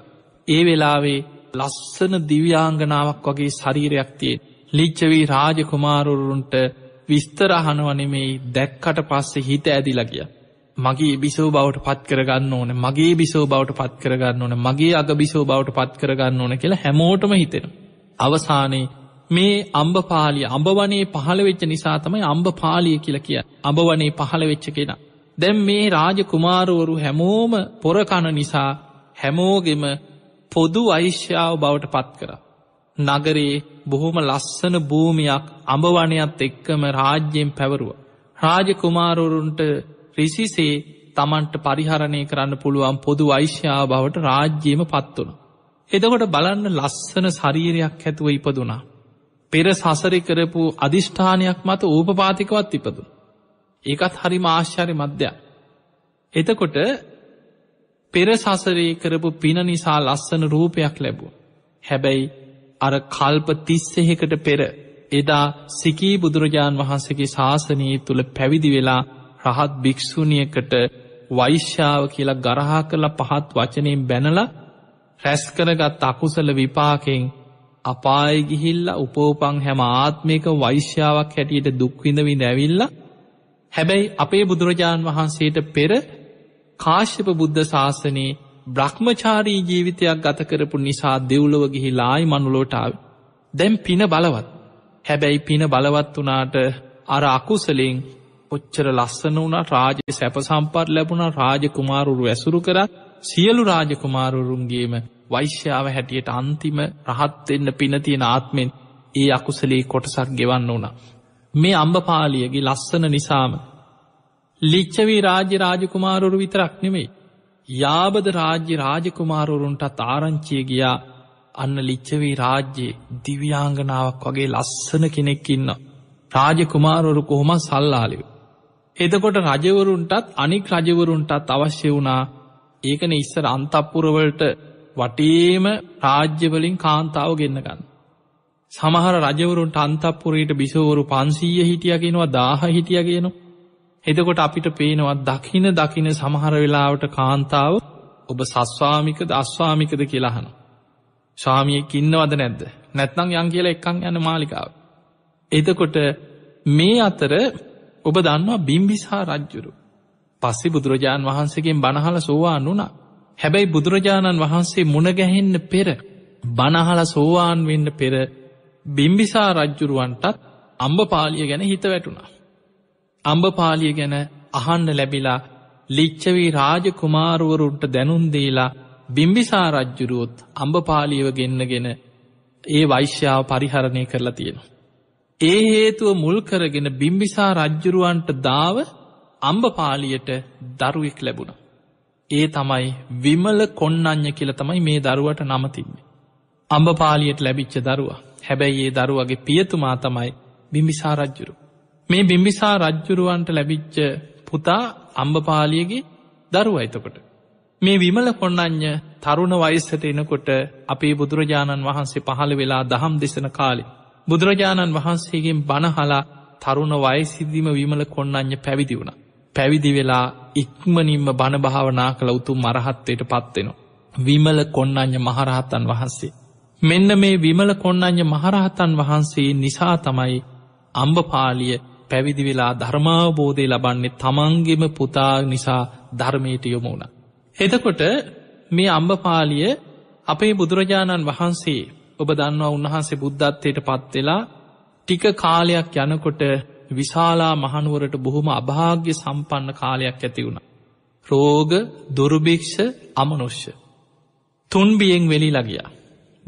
ඒ වෙලාවේ ලස්සන දිව්‍යාංගනාවක් වගේ ශරීරයක් තියෙන් ලිච්චවී රාජකුමාරුරුන්ට විස්තර අහනව නෙමෙයි දැක්කට පස්සේ හිත ඇදිලා ගියා. මගේ බිසෝ බවට පත් කරගන්න ඕන මගේ බිසෝ බවට පත් කරගන්න ඕන මගේ අග බිසෝ බවට පත් කරගන්න ඕන කියලා හැමෝටම හිතෙන. අවසානයේ මේ අම්බපාලිය අඹවනේ පහළ වෙච්ච නිසා තමයි අම්බපාලිය කියලා කිය අඹවනේ පහළ වෙච්ච කෙනා. දැම් මේ රාජ කුමාරුවරු හැමෝම පොරකණ නිසා හැමෝගෙම පොදු අයිශ්‍යාව බවට පත් කර. නගරේ බොහොම ලස්සන භූමියක් අඹවනයක්ත් එක්කම රාජ්‍යයෙන් පැවරුව. රාජ කුමාරුරුන්ට රිසිසේ තමන්ට පරිහරණය කරන්න පුළුවන් පොදු වෛශ්‍යා බවට රාජ්‍යයම පත්වන. එදකොට බලන්න ලස්සන ශරීරයක් හැතුව ඉපදුනා. පෙර සසරි කරපු අධිෂ්ඨානයක් මත ඕපපාතිකවත් ඉපදු. ඒකත් හරි මාශ්‍යරය මධ්‍යයක්. එතකොට පෙර සසරේ කරපු පින නිසා ලස්සන රූපයක් ලැබූ. හැබැයි අර කල්ප තිස්සෙහෙකට පෙර එදා සිකී බුදුරජාණන් වහන්සගේ ශාසනයේ තුළ පැවිදි වෙලා රහත් භික්‍ෂූනියකට වෛශ්‍යාව කියලා ගරහා කරලා පහත් වචනයෙන් බැනල රැස්කරගත් අකුසල විපාකෙන් අපායගිහිල්ල උපෝපං හැම ආත්මයක වෛශ්‍යාවක් හැටියට දුක්විඳවි නැවිල්ල හැබැයි අපේ බුදුරජාණන් වහන්සේට පෙර කාශ්‍යප බුද්ධ ශාසනයේ බ්‍රහ්මචාරී ජීවිතයක් ගත කරපු නිසා දෙව්ලොව ගිහිලායි මනුලෝටාව. දැම් පින බලවත්. හැබැයි පින බලවත් වනාට අර අකුසලෙන් ඔච්චර ලස්සන වුණ රාජ සැපසම්පත් ලැබුණ රාජකුමාරුරු ඇසුරු කරත් සියලු රාජකුමාරුරුන්ගේම වෛශ්‍යාව හැටියට අන්තිම රහත්වෙන්න පිනතියෙන ආත්මෙන් ඒ අකුසලේ කොටසක් ගෙවන්න වුණ. මේ අම්බපාලියගේ ලස්සන නිසාම ලිච්චවී රාජ රාජකුමාරුරු විතරක් නෙමෙයි යාබද රාජ්‍ය රාජකුමාරුරුන්ටත් ආරංචිය ගියා අන්න ලිච්චවී රාජ්‍යයේ දිවියාංගනාවක් වගේ ලස්සන කෙනෙක් ඉන්න. රාජකුමාරුරු කොහොම සල්ලාලිව. එතකොට රජවරුන්ටත් අනික් රජවරුන්ටත් අවශ්‍ය වුණා ඒකන ඉස්සර අන්තපපුරවලට වටේම රාජ්‍යවලින් කාන්තාව ගෙන්න්නගන්න. සමහර රජවරුන්ට අන්තපපුරයට බිසවරු පන්සීය හිටියගෙනවා දාහ හිටියගෙනවා එදකොට අපිට පේනවත් දකින දකින සමහර වෙලාවට කාන්තාව ඔබ සස්වාමිකද අස්වාමිකද කියලාහන. ශාමියෙක් ඉන්නවද නැද්ද නැත්නම් යන් කියලා එකං යන මාලිකාව. එතකොට මේ අතර ඔබ දන්නවා බිම්බිසා රජ්ජුරු. පස්සෙ බුදුරජාණන් වහන්සේගෙන් බණහල සෝවාන් වුණා. හැබැයි බුදුරජාණන් වහන්සේ මුණගැහෙන්න පෙර බණහල සෝවාන් වෙන්න පෙර බිම්බිසා රජ්ජුරුවන්ටත් අම්බපාලිය ගැන හිත වැටුණා. අම්බපාලිය ගැන අහන්න ලැබිලා ලිච්චවී රාජකුමාරුවරුන්ට දැනුන්දීලා බිම්බිසා රජ්ජුරුවොත් අම්බපාලියව ගෙන්න්නගෙන ඒ වෛශ්‍යාව පරිහරණය කරලා තියෙනවා. ඒ හේතුව මුල් කරගෙන බිම්බිසා රජ්ජුරුවන්ට දාව අම්බපාලියට දරුවෙක් ලැබුණ. ඒ තමයි විමල කොන්නං්්‍ය කියල තමයි මේ දරුවට නමතින්නේ. අම්බපාලියට ලැබිච්ච දරුවා හැබැයි ඒ දරුවගේ පියතුමා තමයි බිම්බිසා රජ්ජුරුව. මේ බිම්බිසා රජ්ජුරුවන්ට ලැබිච්ච පුතා අම්බපාලියගේ දරුව එතකොට. මේ විමල කොන්නං්්‍ය තරුණ වයිස්සට එනකොට අපේ බුදුරජාණන් වහන්සේ පහළ වෙලා දහම් දෙසන කාලි. බුදුරජාණන් වහන්සේගෙන් බණහලා තරුණ වයසිදීම විමල කොන්නං්්‍ය පැවිදි වුණ. පැවිදි වෙලා ඉක්මනින්ම බණභාවනා කළ උතු මරහත්තයට පත්වෙනවා. විමල කොන්නං්්‍ය මහරහතන් වහන්සේ. මෙන්න මේ විමල කොන්නං්්‍ය මහරහතන් වහන්සේ නිසා තමයි අම්බපාලිය පැවිදි වෙලා ධර්මාවබෝධය ලබන්නේ තමන්ගෙම පුතා නිසා ධර්මයට යොම වුණ. එතකොට මේ අම්බපාලිය අපේ බුදුරජාණන් වහන්සේ ඔබ දන්නවා උන්වහන්සේ බුද්ධත්වයට පත්වෙලා ටික කාලයක් යනකොට විශාලා මහනුවරට බොහොම අභාග්‍ය සම්පන්න කාලයක් ඇති වුණ. රෝග දුරුභික්ෂ අමනුෂ්‍ය. තුන්බියෙන් වෙලි ලගිය.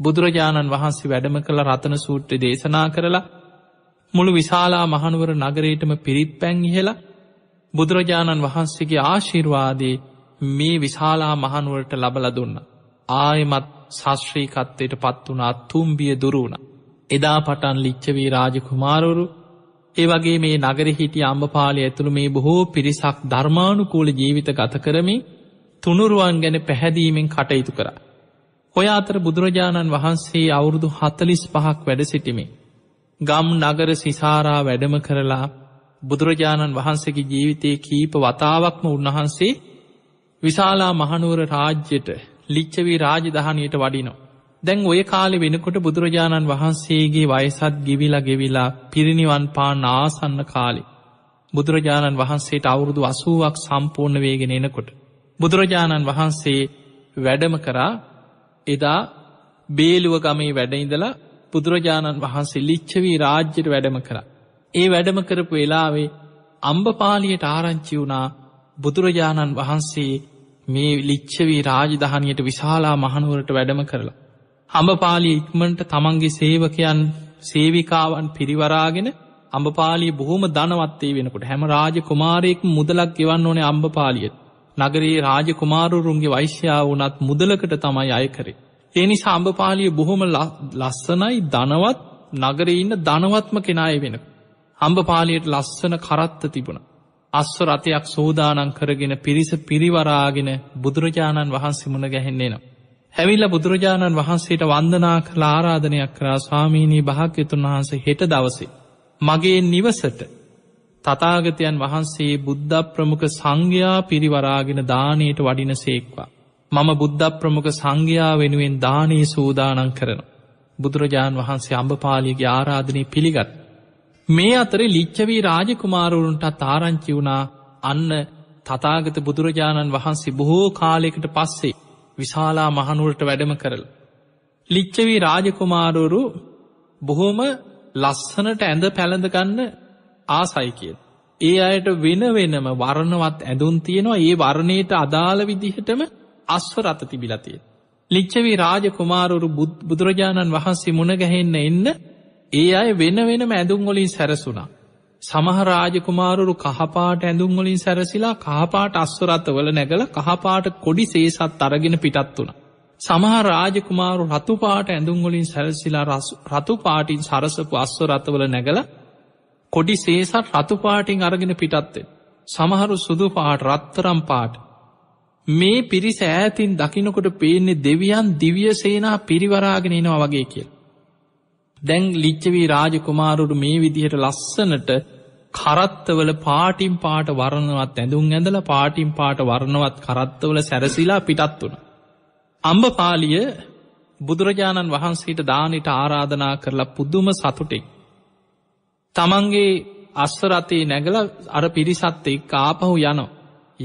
බුදුරජාණන් වහන්සේ වැඩම කළ රතන සූට්‍ර දේශනා කරලා මුළු විශාලා මහනුවර නගරේටම පිරිත් පැන් ඉහලා බුදුරජාණන් වහන්සේගේ ආශිර්වාදයේ මේ විශාලා මහනුවරට ලබල දුන්න. ආයමත් ශස්ශ්‍රීකත්වයට පත්වන අත්තුම්බිය දුරුණ. එදා පටන් ලිච්චවී රාජකුමාරුරු ඒවගේ මේ නගර හිටිය අම්භපාලය ඇතුළු මේ බොහෝ පිරිසක් ධර්මානුකූල ජීවිත ගත කරමින් තුනුරුවන් ගැන පැහැදීමෙන් කටයුතු කර. ඔය අතර බුදුරජාණන් වහන්සේ අවුරුදු හතලිස් පහක් වැඩ සිටිමේ ගම් නගර සිසාරා වැඩම කරලා බුදුරජාණන් වහන්සේගේ ජීවිතයේ කීප වතාවක්ම උන්වහන්සේ විශාලා මහනුවර රාජ්‍යයට ලිච්චවී රාජධානයට වඩිනෝ. දැන් ඔය කාලෙ වෙනකොට බුදුරජාණන් වහන්සේගේ වයසත් ගිවිලා ගෙවිලා පිරිනිවන් පා නාසන්න කාලෙ. බුදුරජාණන් වහන්සේට අවුරුදු අසුවක් සම්පූර්ණ වේගෙන එනකොට. බුදුරජාණන් වහන්සේ වැඩම කරා එදා බේලුව ගමේ වැඩඉඳලා බුදුරජාණන් වහන්සේ ලිච්චවී රාජ්‍යයට වැඩම කර. ඒ වැඩම කරපු වෙලාවේ අම්බපාලියට ආරංචි වුණා බුදුරජාණන් වහන්සේ මේ ලිච්චවී රාජධානයට විශාලා මහනුවරට වැඩම කරලා. අඹපාලි ඉක්මනට තමන්ගේ සේවකයන් සේවිකාවන් පිරිවරාගෙන අඹපාලි බොහොම ධනවත්තේ වෙනකොට හැම රාජ කුමාරයෙක් මුදලක් ගෙවන්න ඕනේ අම්ඹපාලියට. නගරයේ රාජ කුමාරුරුන්ගේ වෛශ්‍යාව වනත් මුදලකට තමයි අය කරේ. එනිසා අඹපාලිය බොහොම ලස්සනයි ධනවත් නගර ඉන්න ධනවත්ම කෙනාය වෙන. අම්ඹපාලියට ලස්සන කරත්ත තිබුණ. අස්ව රථයක් සෝදානන් කරගෙන පිරිස පිරිවරාගෙන බුදුරජාණන් වහන්සේ මුණ ගැහෙන්නේ නම්. හැවිල්ල බුදුරජාණන් වහන්සේට වන්දනා ලාරාධනයක් කරා ස්වාමීණී භාග්‍යතුන් වහන්සේ හෙට දවසේ. මගේ නිවසට තතාගතයන් වහන්සේ බුද්ධ ප්‍රමුඛ සංඝයා පිරිවරාගෙන දානයට වඩින සේක්වා. මම බුද්ධ ප්‍රමුඛ සංඝයා වෙනුවෙන් දානී සූදානන් කරන. බුදුරජාණන් වහන්සේ අඹපාලියගේ ආරාධනය පිළිගත්. මේ අතරේ ලිච්චවී රාජකුමාරුරුන්ටත් ආරංචි වුණා අන්න තතාගත බුදුරජාණන් වහන්සේ බොහෝ කාලෙකට පස්සේ විශාලා මහනුවලට වැඩම කරල. ලිච්චවී රාජකුමාරුරු බොහොම ලස්සනට ඇඳ පැළඳගන්න ආසයි කියල්. ඒ අයට වෙන වෙනම වරණවත් ඇඳුන් තියෙනවා ඒ වරණයට අදාළ විදිහටම අස්ව රත තිබිලා තියෙන. ලිච්චවී රාජ කුමාරුරු බුදුරජාණන් වහන්සේ මුණගැහෙන්න එන්න ඒ අය වෙන වෙනම ඇඳුම්ගොලින් සැරසුනා. සමහ රාජකුමාරුරු කහපාට ඇඳුම්ගොලින් සැරසිලා කහපාට අස්වරතවල නැගල කහපාට කොඩි සේසත් අරගෙන පිටත් වුණ. සමහ රාජකුමාරු රතුපාට ඇඳුම්ගොලින් සැරසිලා රතුපාටින් සරසපු අස්වරතවල නැගල කොඩි සේසත් රතුපාටින් අරගෙන පිටත්වෙන්. සමහරු සුදු පාට රත්තරම් පාට මේ පිරිස ඈතින් දකිනකොට පේන්නේ දෙවියන් දිවිය සේනා පිරිවරාගෙන එනවා වගේ කියල්. දැන් ලිච්චවී රාජකුමාරුට මේ විදිහට ලස්සනට කරත්තවල පාටිම් පාට වරණවත් ඇඳුම් ඇඳල පාටිම් පාට වරණවත් කරත්තවල සැරසිලා පිටත් වුණ. අම්බපාලිය බුදුරජාණන් වහන්සේට දානට ආරාධනා කරලා පුදුම සතුටෙක්. තමන්ගේ අස්වරතයේ නැගල අර පිරිසත් එක් ආපහු යනවා.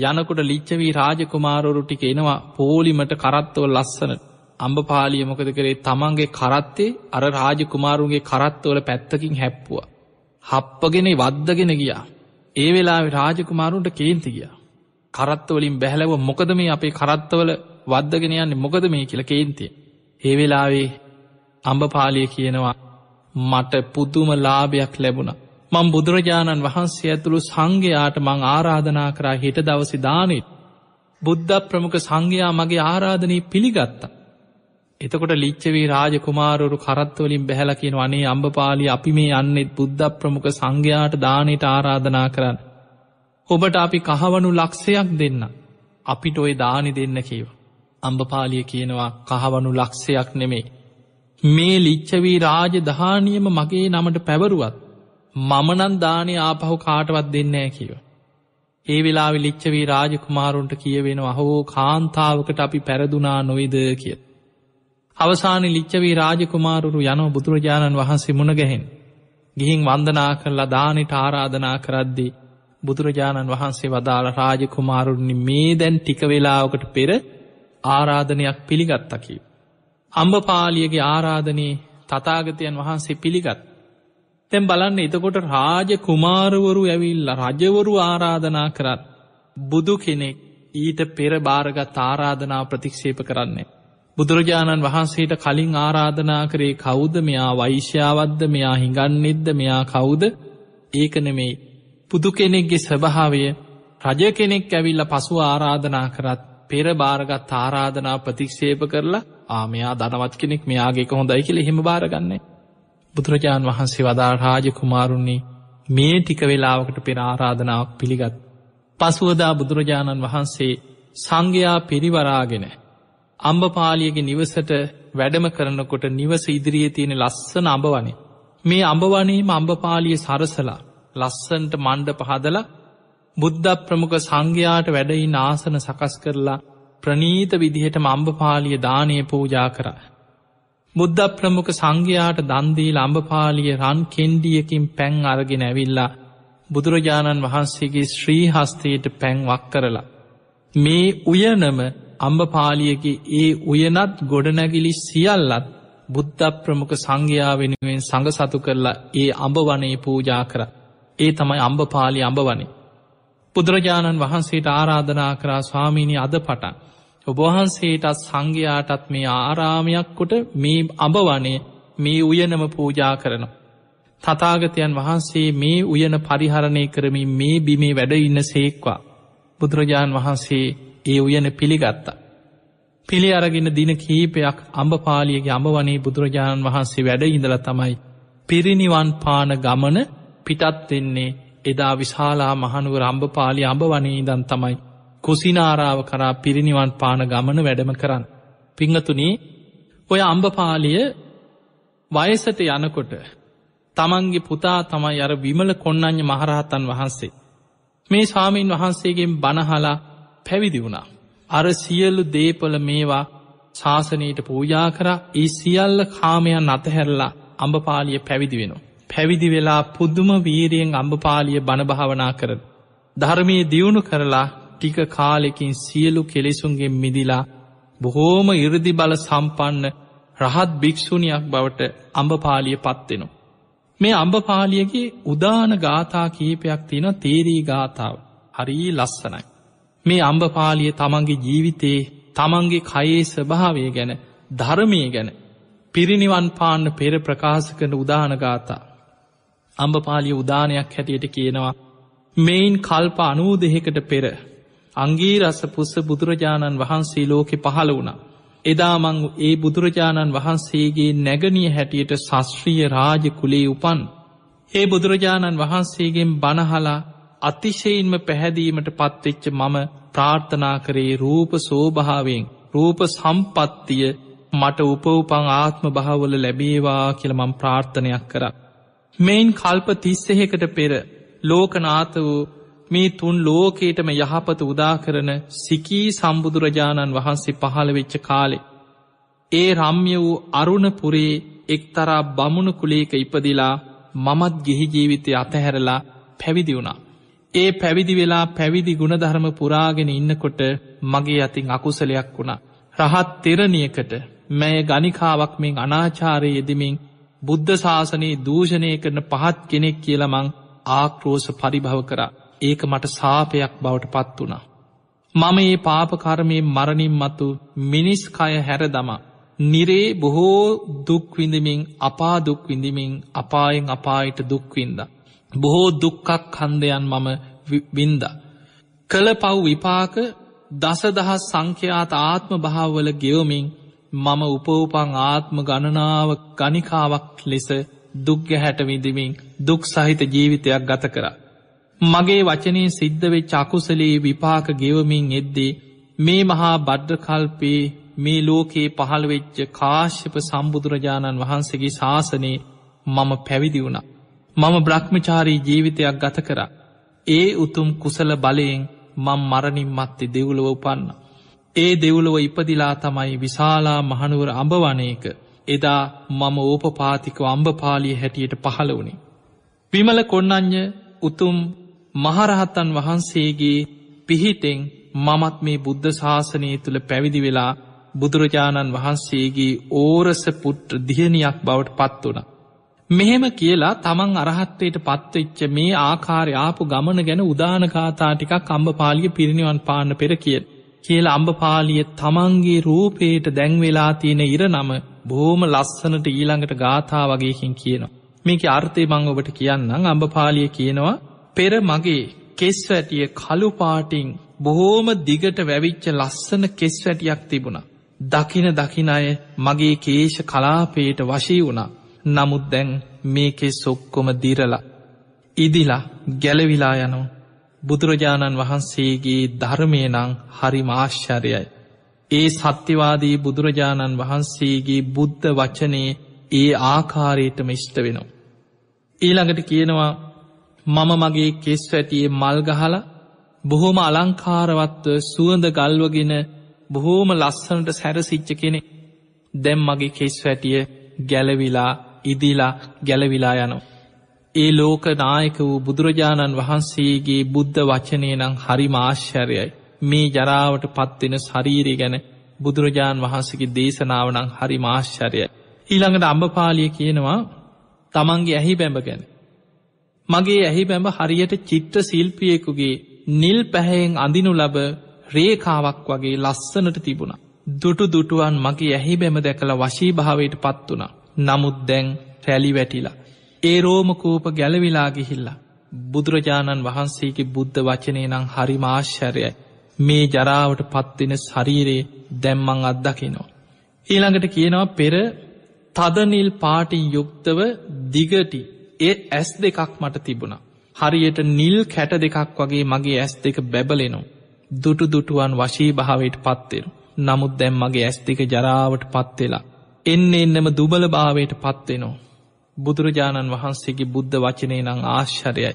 යනකොට ලිච්චවී රාජකුමාරවරු ටික එනවා පෝලිමට කරත්තව ලස්සනට අම්ඹපාලිය මොකද කරේ තමන්ගේ කරත්තේ අර රාජකුමාරුන්ගේ කරත්වවල පැත්තකින් හැප්පුවා. හප්පගෙන වද්දගෙන ගියා. ඒ වෙලාවෙ රාජකුමාරුන්ට කේන්ති ගියා. කරත්තවලින් බැහැලව මොකද මේ අපේ කරත්තවල වද්දගෙන යන්නේ මොකද මේ කියලා කේන්තිය. ඒ වෙලාවේ අම්ඹපාලිය කියනවා මට පුදුම ලාභයක් ලැබුණා. මං බුදුරජාණන් වහන්සේ ඇතුළු සංඝයාට මං ආරාධනා කරා හිට දවසි දානෙත්. බුද්ධ ප්‍රමුඛ සංඝයා මගේ ආරාධනී පිළිගත්තා. එතකොට ලිච්චවී රාජකුමාරුරු කරත්වලින් බැහැල කියෙන වනේ අම්භපාලි අපි මේ යන්නෙත් බුද්ධ ප්‍රමුඛ සංඝයාට දානයට ආරාධනා කරන්න. ඔබට අපි කහවනු ලක්ෂයක් දෙන්න. අපිට ඔය දානි දෙන්න කීව. අම්භපාලිය කියනවා කහවනු ලක්ෂයක් නෙමේ. මේ ලිච්චවී රාජධානියම මගේ නමට පැවරුවත් මමනන් දානය ආපහු කාටවත් දෙන්නෑ කියව. ඒ වෙලාවි ලිච්චවී රාජකුමාරුන්ට කියවෙන අහෝ කාන්තාවකට අපි පැරදුනා නොයිද කිය. අවසාන ලිච්චවී රාජකුමාරුරු යනෝ බුදුරජාණන් වහන්සේ මුණගැහෙන්. ගිහින් වන්දනා කරලා දානට ආරාධනා කරද්දි බුදුරජාණන් වහන්සේ වදාළ රාජකුමාරුණනි මේ දැන් ටික වෙලාවකට පෙර ආරාධනයක් පිළිගත්තකි. අම්බපාලියගේ ආරාධනයේ තතාගතයන් වහන්සේ පිළිගත්. තැම් බලන්න එතකොට රාජ කුමාරවරු ඇවිල්ල රජවරු ආරාධනා කරත් බුදු කෙනෙක් ඊට පෙර භාරගත් ආරාධනා ප්‍රතික්ෂේප කරන්නේ. බුදුරජාණන් වහන්සේට කලින් ආරාධනා කරේ කෞුද මෙයා වෛශ්‍යාවද්ද මෙයා හිඟන්නෙද්ද මෙයා කවුද ඒක නෙමෙයි. පුදු කෙනෙක්ගේ ස්වභාවය රජ කෙනෙක් ඇවිල්ල පසු ආරාධනා කරත් පෙර භාරගත් ආරාධනා ප්‍රතික්ෂේප කරලා ආමයා දනවත් කෙනෙක් මෙයාගේක හොඳයි කියල හෙම භාරගන්නේ. බුදුරජාන් වහන්සේ වදාළ රාජකුමාරුන්නේ මේ ටික වෙලාවකට පෙර ආරාධනාවක් පිළිගත්. පසුවදා බුදුරජාණන් වහන්සේ සංඝයා පිරිවරාගෙන අම්බපාලියගේ නිවසට වැඩම කරනකොට නිවස ඉදිරියේ තියෙන ලස්සන අඹවනේ. මේ අඹවනීම අම්බපාලිය සරසලා ලස්සන්ට මණ්ඩ පහදල බුද්ධ ප්‍රමුඛ සංඝයාට වැඩයි නාසන සකස් කරලා ප්‍රනීත විදිහට මම්බපාලිය දානය පූජා කරා. බුද්ධ ප්‍රමුඛ සංඝයාට දන්දී ලම්ඹපාලිය රන් කෙන්ඩියකින් පැන් අරගෙන ඇවිල්ලා බුදුරජාණන් වහන්සේගේ ශ්‍රීහස්තයට පැන්වක් කරලා. මේ උයනම අම්බපාලියගේ ඒ උයනත් ගොඩනැගිලි සියල්ලත් බුද්ධ ප්‍රමුඛ සංඝයා වෙනුවෙන් සඟ සතු කරලා ඒ අඹවනේ පූජා කර. ඒ තමයි අම්බපාලි අඹවනේ. බුදුරජාණන් වහන්සේට ආරාධනා කරා ස්වාමීණි අද පටන්. ඔබහන්සේටත් සංඝයාටත් මේ ආරාමයක් කොට මේ අඹවනේ මේ උයනම පූජා කරනවා. තතාගතයන් වහන්සේ මේ උයන පරිහරණය කරමින් මේ බිමේ වැඩ ඉන්න සේක්වා. බුදුරජාණන් වහන්සේ ඒ උයන පිළිගත්තා. පිළි අරගෙන දින කීපයක් අඹපාලියගේ අඹවනේ බුදුරජාණන් වහන්සේ වැඩ ඉඳල තමයි. පිරිනිවන් පාන ගමන පිටත් දෙන්නේ එදා විශාලා මහනුව රම්භපාලි අඹවනේ ඉදන් තමයි කුසිනාරාව කරා පිරිනිවන් පාන ගමන වැඩම කරන්න. පිංහතුනී ඔය අම්භපාලිය වයසට යනකොට තමන්ගේ පුතා තමයි අර විමල කොන්නඥ මහරහතන් වහන්සේ. මේ ස්වාමීන් වහන්සේගෙන් බණහලා පැවිදි වුණා. අර සියල්ලු දේපල මේවා ශාසනයට පූජා කර ඒ සියල්ල කාමයන් අතහැරලා අඹපාලිය පැවිදි වෙන. පැවිදි වෙලා පුද්දුම වීරියෙන් අඹපාලිය බණභාවනා කරන. ධර්මය දියුණු කරලා ටික කාලෙකින් සියලු කෙලෙසුන්ගෙන් මිදිලා බොහෝම ඉරදි බල සම්පන්න රහත් භික්‍ෂුණයක් බවට අඹපාලිය පත්වෙනවා. මේ අම්භපාලියගේ උදාන ගාථා කීපයක් තියෙන තේරී ගාථාව හරී ලස්සනයි. මේ අම්භපාලිය තමන්ගේ ජීවිතයේ තමන්ගේ කයේ ස්වභාවය ගැන ධර්මය ගැන පිරිනිවන් පාන්න පෙර ප්‍රකාශ කන උදානගාතා. අම්භපාලිය උදානයක් හැටියට කියනවා මෙයින් කල්ප අනූ දෙහෙකට පෙර අංගීරස පුස්ස බුදුරජාණන් වහන්සේ ලෝකෙ පහළ වුණා. එදාමං ඒ බුදුරජාණන් වහන්සේගේ නැගනිය හැටියට ශස්ත්‍රීය රාජ කුලේ උපන්. ඒ බුදුරජාණන් වහන්සේගෙන් බණහලා අතිශයින්ම පැහැදීමට පත්වෙච්ච මම ප්‍රාර්ථනා කරේ රූප සෝභාවෙන් රූප සම්පත්තිය මට උපවපං ආත්ම භාවල ලැබේවා කියලමම් ප්‍රාර්ථනයක් කර. මෙයින් කල්ප තිස්සෙහෙකට පෙර ලෝකනාත වූ මේ තුන් ලෝකේටම යහපත උදා කරන සිකී සම්බුදුරජාණන් වහන්සේ පහළ වෙච්ච කාලෙ. ඒ රම්ය වූ අරුණපුරේ එක්තරා බමුණු කුලේක ඉපදිලා මමත් ගිහි ජීවිතය අතහැරලා පැවිදි වුණා. ඒ පැවිදි වෙලා පැවිදි ගුණධර්ම පුරාගෙන ඉන්නකොට මගේ අතින් අකුසලයක් වුණා. රහත් තෙරණියකට මැය ගනිකාවක් මෙන් අනාචාරය යෙදමින් බුද්ධ ශාසනයේ දූෂණය කරන පහත් කෙනෙක් කියලමං ආක්‍රෝෂ පරිභව කරා. ඒක මට සාපයක් බවට පත් වුණා. මම ඒ පාපකරමේ මරණින් මතු මිනිස්කය හැර දමා. නිරේ බොහෝ දුක්විඳමින් අපා දුක්විඳමින් අපායෙන් අපායට දුක්වින්ද. බොහෝ දුක්කක් හන්දයන් මම වින්ද. කළ පව් විපාක දසදහස් සංඛ්‍යාත ආත්ම භාවවල ගෙවමින් මම උපවපං ආත්ම ගණනාව ගනිකාවක් ලෙස දුක්ගැහැට විඳමින් දුක් සහිත ජීවිතයක් ගත කරා. මගේ වචනය සිද්ධ වෙච් අකුසලේ විපාක ගෙවමින් එද්දේ මේ මහා බද්ධකල්පේ මේ ලෝකයේ පහළවෙච්ච කාශ්‍යප සම්බුදුරජාණන් වහන්සේගේ ශාසනයේ මම පැවිදි වුණ. මම බ්‍රහ්මචාරී ජීවිතයක් ගත කර. ඒ උතුම් කුසල බලයෙන් මං මරණින් මත්තේ දෙවුලව උපන්න. ඒ දෙවුලව ඉපදිලා තමයි විශාලා මහනුවර අඹවනයක එදා මම ඕපපාතිකව අම්භපාලිය හැටියට පහළ වුණේ. විමල කොන්න්ඥ උතුම් මහරහත්තන් වහන්සේගේ පිහිටෙන් මමත් මේ බුද්ධ ශාසනය තුළ පැවිදි වෙලා බුදුරජාණන් වහන්සේගේ ඕරස පුට්ට දියණයක් බවට පත් වන. මෙහෙම කියලා තමන් අරහත්වයට පත්වෙච්ච මේ ආකාරය ආපු ගමන ගැන උදානගාතා ටිකක් කම්ඹපාලිය පිරිනිවන් පාන්න පෙර කියෙන්. කියලා අම්ඹපාලිය තමන්ගේ රූපයට දැන්වෙලා තියෙන ඉර නම බොහෝම ලස්සනට ඊළඟට ගාථා වගේකින් කියනවා. මේක අර්ථය මං ඔබට කියන්නම් අම්ඹපාලිය කියනවා පෙර මගේ කෙස්වැටිය කළුපාටිං බොහෝම දිගට වැවිච්ච ලස්සන කෙස්වැටියක් තිබුණ. දකින දකින අය මගේ කේෂ කලාපයට වශී වුණා. නමුත් දැන් මේකෙ සොක්කොම දිරලා. ඉදිලා ගැලවිලා යනු බුදුරජාණන් වහන්සේගේ ධර්මය නං හරි මාශ්චරයයි. ඒ සත්‍යවාදී බුදුරජාණන් වහන්සේගේ බුද්ධ වචනයේ ඒ ආකාරයටම ඉෂ්ට වෙනවා. ඊළඟට කියනවා මම මගේ කෙස් වැටියේ මල් ගහල බොහොම අලංකාරවත්ව සුවඳ ගල්වගෙන බොහෝම ලස්සනට සැරසිච්ච කෙනෙ දැම් මගේ කෙස් වැටිය ගැලවිලා ඉදිලා ගැලවිලා යනු. ඒ ලෝක නායක වූ බුදුරජාණන් වහන්සේගේ බුද්ධ වචනය නං හරි මාශ්‍යරයයි මේ ජරාවට පත්වෙන ශරීරය ගැන බුදුරජාණන් වහන්සගේ දේශනාවනං හරි මාශ්‍යරයයි. ඊළඟට අම්භපාලිය කියනවා තමන්ගේ ඇහි බැඹ ගැන මගේ ඇහි බැඹ හරියට චිත්‍ර ශිල්පියෙකුගේ නිල් පැහැයෙන් අඳිනු ලබ රේකාවක් වගේ ලස්සනට තිබුණා. දුටු දුටුවන් මගේ ඇහි බැම දැකළ වශී භාවයට පත් වුණා. නමුත් දැන් රැලි වැටිලා. ඒ රෝමකූප ගැලවිලා ගිහිල්ලා. බුදුරජාණන් වහන්සේගේ බුද්ධ වචනය නං හරි මාශ්‍යරයයි. මේ ජරාවට පත්වෙන ශරීරයේ දැම්මං අත්දකිනවා. ඊළඟට කියනවා පෙර තදනිල් පාටින් යුක්තව දිගටි ඒ ඇස් දෙකක් මට තිබුණා. හරියට නිල් කැට දෙකක් වගේ මගේ ඇස් දෙක බැබලෙනවා. දුටු දුටුවන් වශී භාවයට පත්වෙන. නමුත් දැම් මගේ ඇස් දෙක ජරාවට පත්වෙලා. එන්න එන්නම දුබල භාවයට පත්වෙනවා. බුදුරජාණන් වහන්සේගේ බුද්ධ වචනය නං ආශ්චරයයි.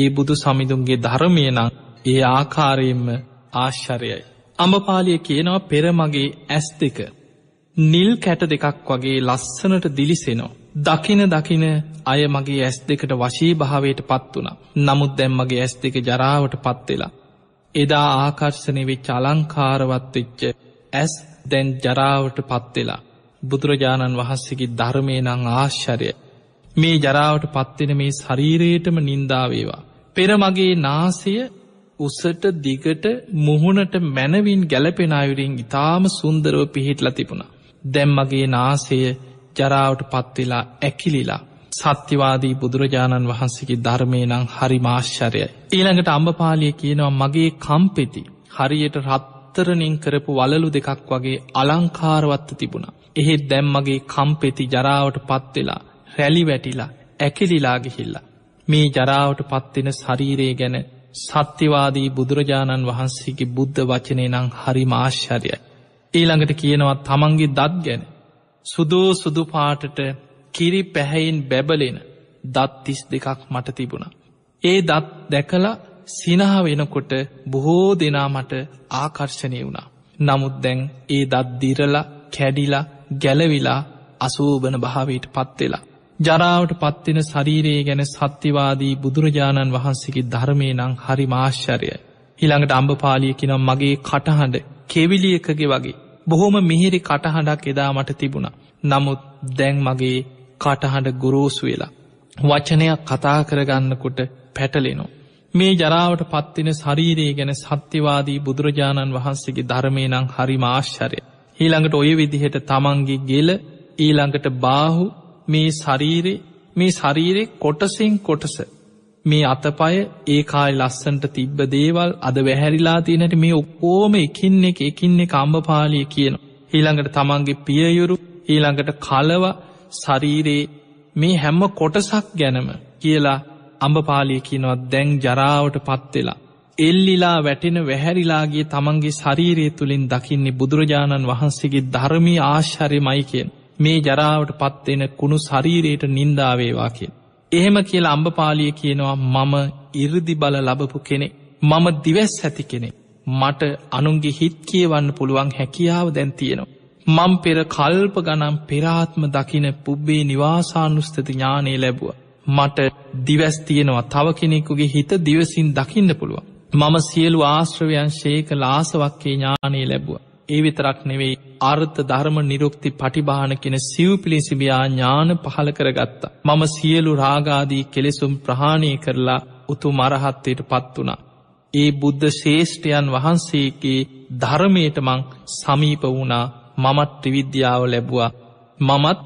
ඒ බුදු සමිඳුන්ගේ ධර්මය නං ඒ ආකාරයෙන්ම ආශ්චරයයි. අඹපාලිය කියනවා පෙරමගේ ඇස් දෙක. නිල් කැට දෙකක් වගේ ලස්සනට දිලිසෙනවා. දකින දකින අය මගේ ඇස් දෙකට වශී භාවයට පත් වුණ නමුත් දැම්මගේ ඇස් දෙක ජරාවට පත්වෙලා. එදා ආකර්ශණය වෙච් අලංකාරවත් වෙච්ච ඇස් දැන් ජරාවට පත්වෙලා බුදුරජාණන් වහන්සේගේ ධර්මය නං ආශ්චරය මේ ජරාවට පත්වෙන මේ ශරීරයටම නින්දාවේවා. පෙර මගේ නාසය උසට දිගට මුහුණට මැනවින් ගැලපෙන අයුරින් ඉතාම සුන්දරව පිහිටල තිබුණ. දැම් මගේ නාසය ජරාවට පත්වෙලා ඇකිලිලා සත්‍යවාදී බුදුරජාණන් වහන්සේගේ ධර්මය නං හරි මාශ්චරයයි. ඊළඟට අම්ඹපාලිය කියනවා මගේ කම්පෙති හරියට රත්තරණින් කරපු වලලු දෙකක් වගේ අලංකාරවත්ත තිබුණා. එහෙත් දැම්මගේ කම්පෙති ජරාවට පත්වෙලා රැලි වැටිලා ඇකිලිලාගිහිල්ලා. මේ ජරාවට පත්වෙන ශරීරය ගැන සත්‍යවාදී බුදුරජාණන් වහන්සේගේ බුද්ධ වචනය නං හරි මාශ්චරයයි. ඊළඟට කියනවා තමන්ගේ දත් ගැන සුදෝ සුදු පාටට කිරි පැහැයින් බැබලෙන දත්තිස් දෙකක් මට තිබුණා. ඒ දත් දැකලා සිනහ වෙනකොට බොහෝ දෙනා මට ආකර්ශණය වුණා. නමුත් දැන් ඒ දත්දිරලා කැඩිලා ගැලවිලා අසූභන භාවයට පත්වෙලා. ජරාවට පත්වෙන ශරීරයේ ගැන සත්‍යවාදී බුදුරජාණන් වහන්සේකි ධර්මය නං හරි මාශ්‍යරය. හිළඟට අම්භපාලියකි නම් මගේ කටහඬ කෙවිලියකගේ වගේ බොහොම මිහිරි කටහඬක් එදා මට තිබුණා. නමුත් දැන් මගේ කටහඬ ගොරෝසු වෙලා. වචනයක් කතා කරගන්නකොට පැටලෙනවා. මේ ජරාවට පත්තින ශරීරයේ ගැන සත්‍යවාදී බුදුරජාණන් වහන්සේගේ ධර්මය නං හරි මාශ්චරය. ඊළඟට ඔය විදිහට තමන්ගේ ගෙල ඊළඟට බාහු මේ ශරීරේ මේ ශරීරෙ කොටසිං කොටස මේ අතපය ඒ කාල් ලස්සන්ට තිබ්බ දේවල් අද වැහැරිලා තියනට මේ ඔක්කෝම එකින් එක එකින්නේ කම්භපාලිය කියන. ඊළඟට තමන්ගේ පියයුරු ඊළඟට කලව සරීරයේ මේ හැම්ම කොටසක් ගැනම කියලා අඹපාලිය කියනවත් දැන් ජරාවට පත්වෙලා. එල්ලිලා වැටෙන වැහැරිලාගේ තමන්ගේ ශරීරය තුළින් දකින්නේ බුදුරජාණන් වහන්සේගේ ධර්මී ආශ්හරය මයි කියෙන් මේ ජරාවට පත්වෙන කුණු ශරීරයට නින්දාවේවා කියෙන්. එහෙම කියලා අම්භපාලිය කියනවා මම ඉරදි බල ලබපු කෙනෙ. මම දිවැස් ඇති කෙනෙ. මට අනුන්ගේ හිත් කියවන්න පුළුවන් හැකියාව දැන් තියෙනවා. මං පෙර කල්ප ගනම් පෙරාත්ම දකින පුබ්බේ නිවාසානුස්තති ඥානය ලැබුව. මට දිවැස් තියෙනවා තව කෙනෙකුගේ හිත දිවසින් දකින්න පුළුවන්. මම සියලු ආශ්‍රවයන් ශේක ලාසවක්කේ ඥානය ලැබුව. ඒ විතරක් නෙවෙයි අර්ථ ධර්ම නිරුක්ති පටිභාන කෙන සිව්පිලිසිබියා ඥාන පහළ කරගත්තා. මම සියලු රාගාදී කෙලෙසුම් ප්‍රහාණය කරලා උතු මරහත්තයට පත් වනා. ඒ බුද්ධ ශේෂ්ඨයන් වහන්සේගේ ධර්මයට මං සමීප වුණා මමත් ත්‍රිවිද්‍යාව ලැබවා. මමත්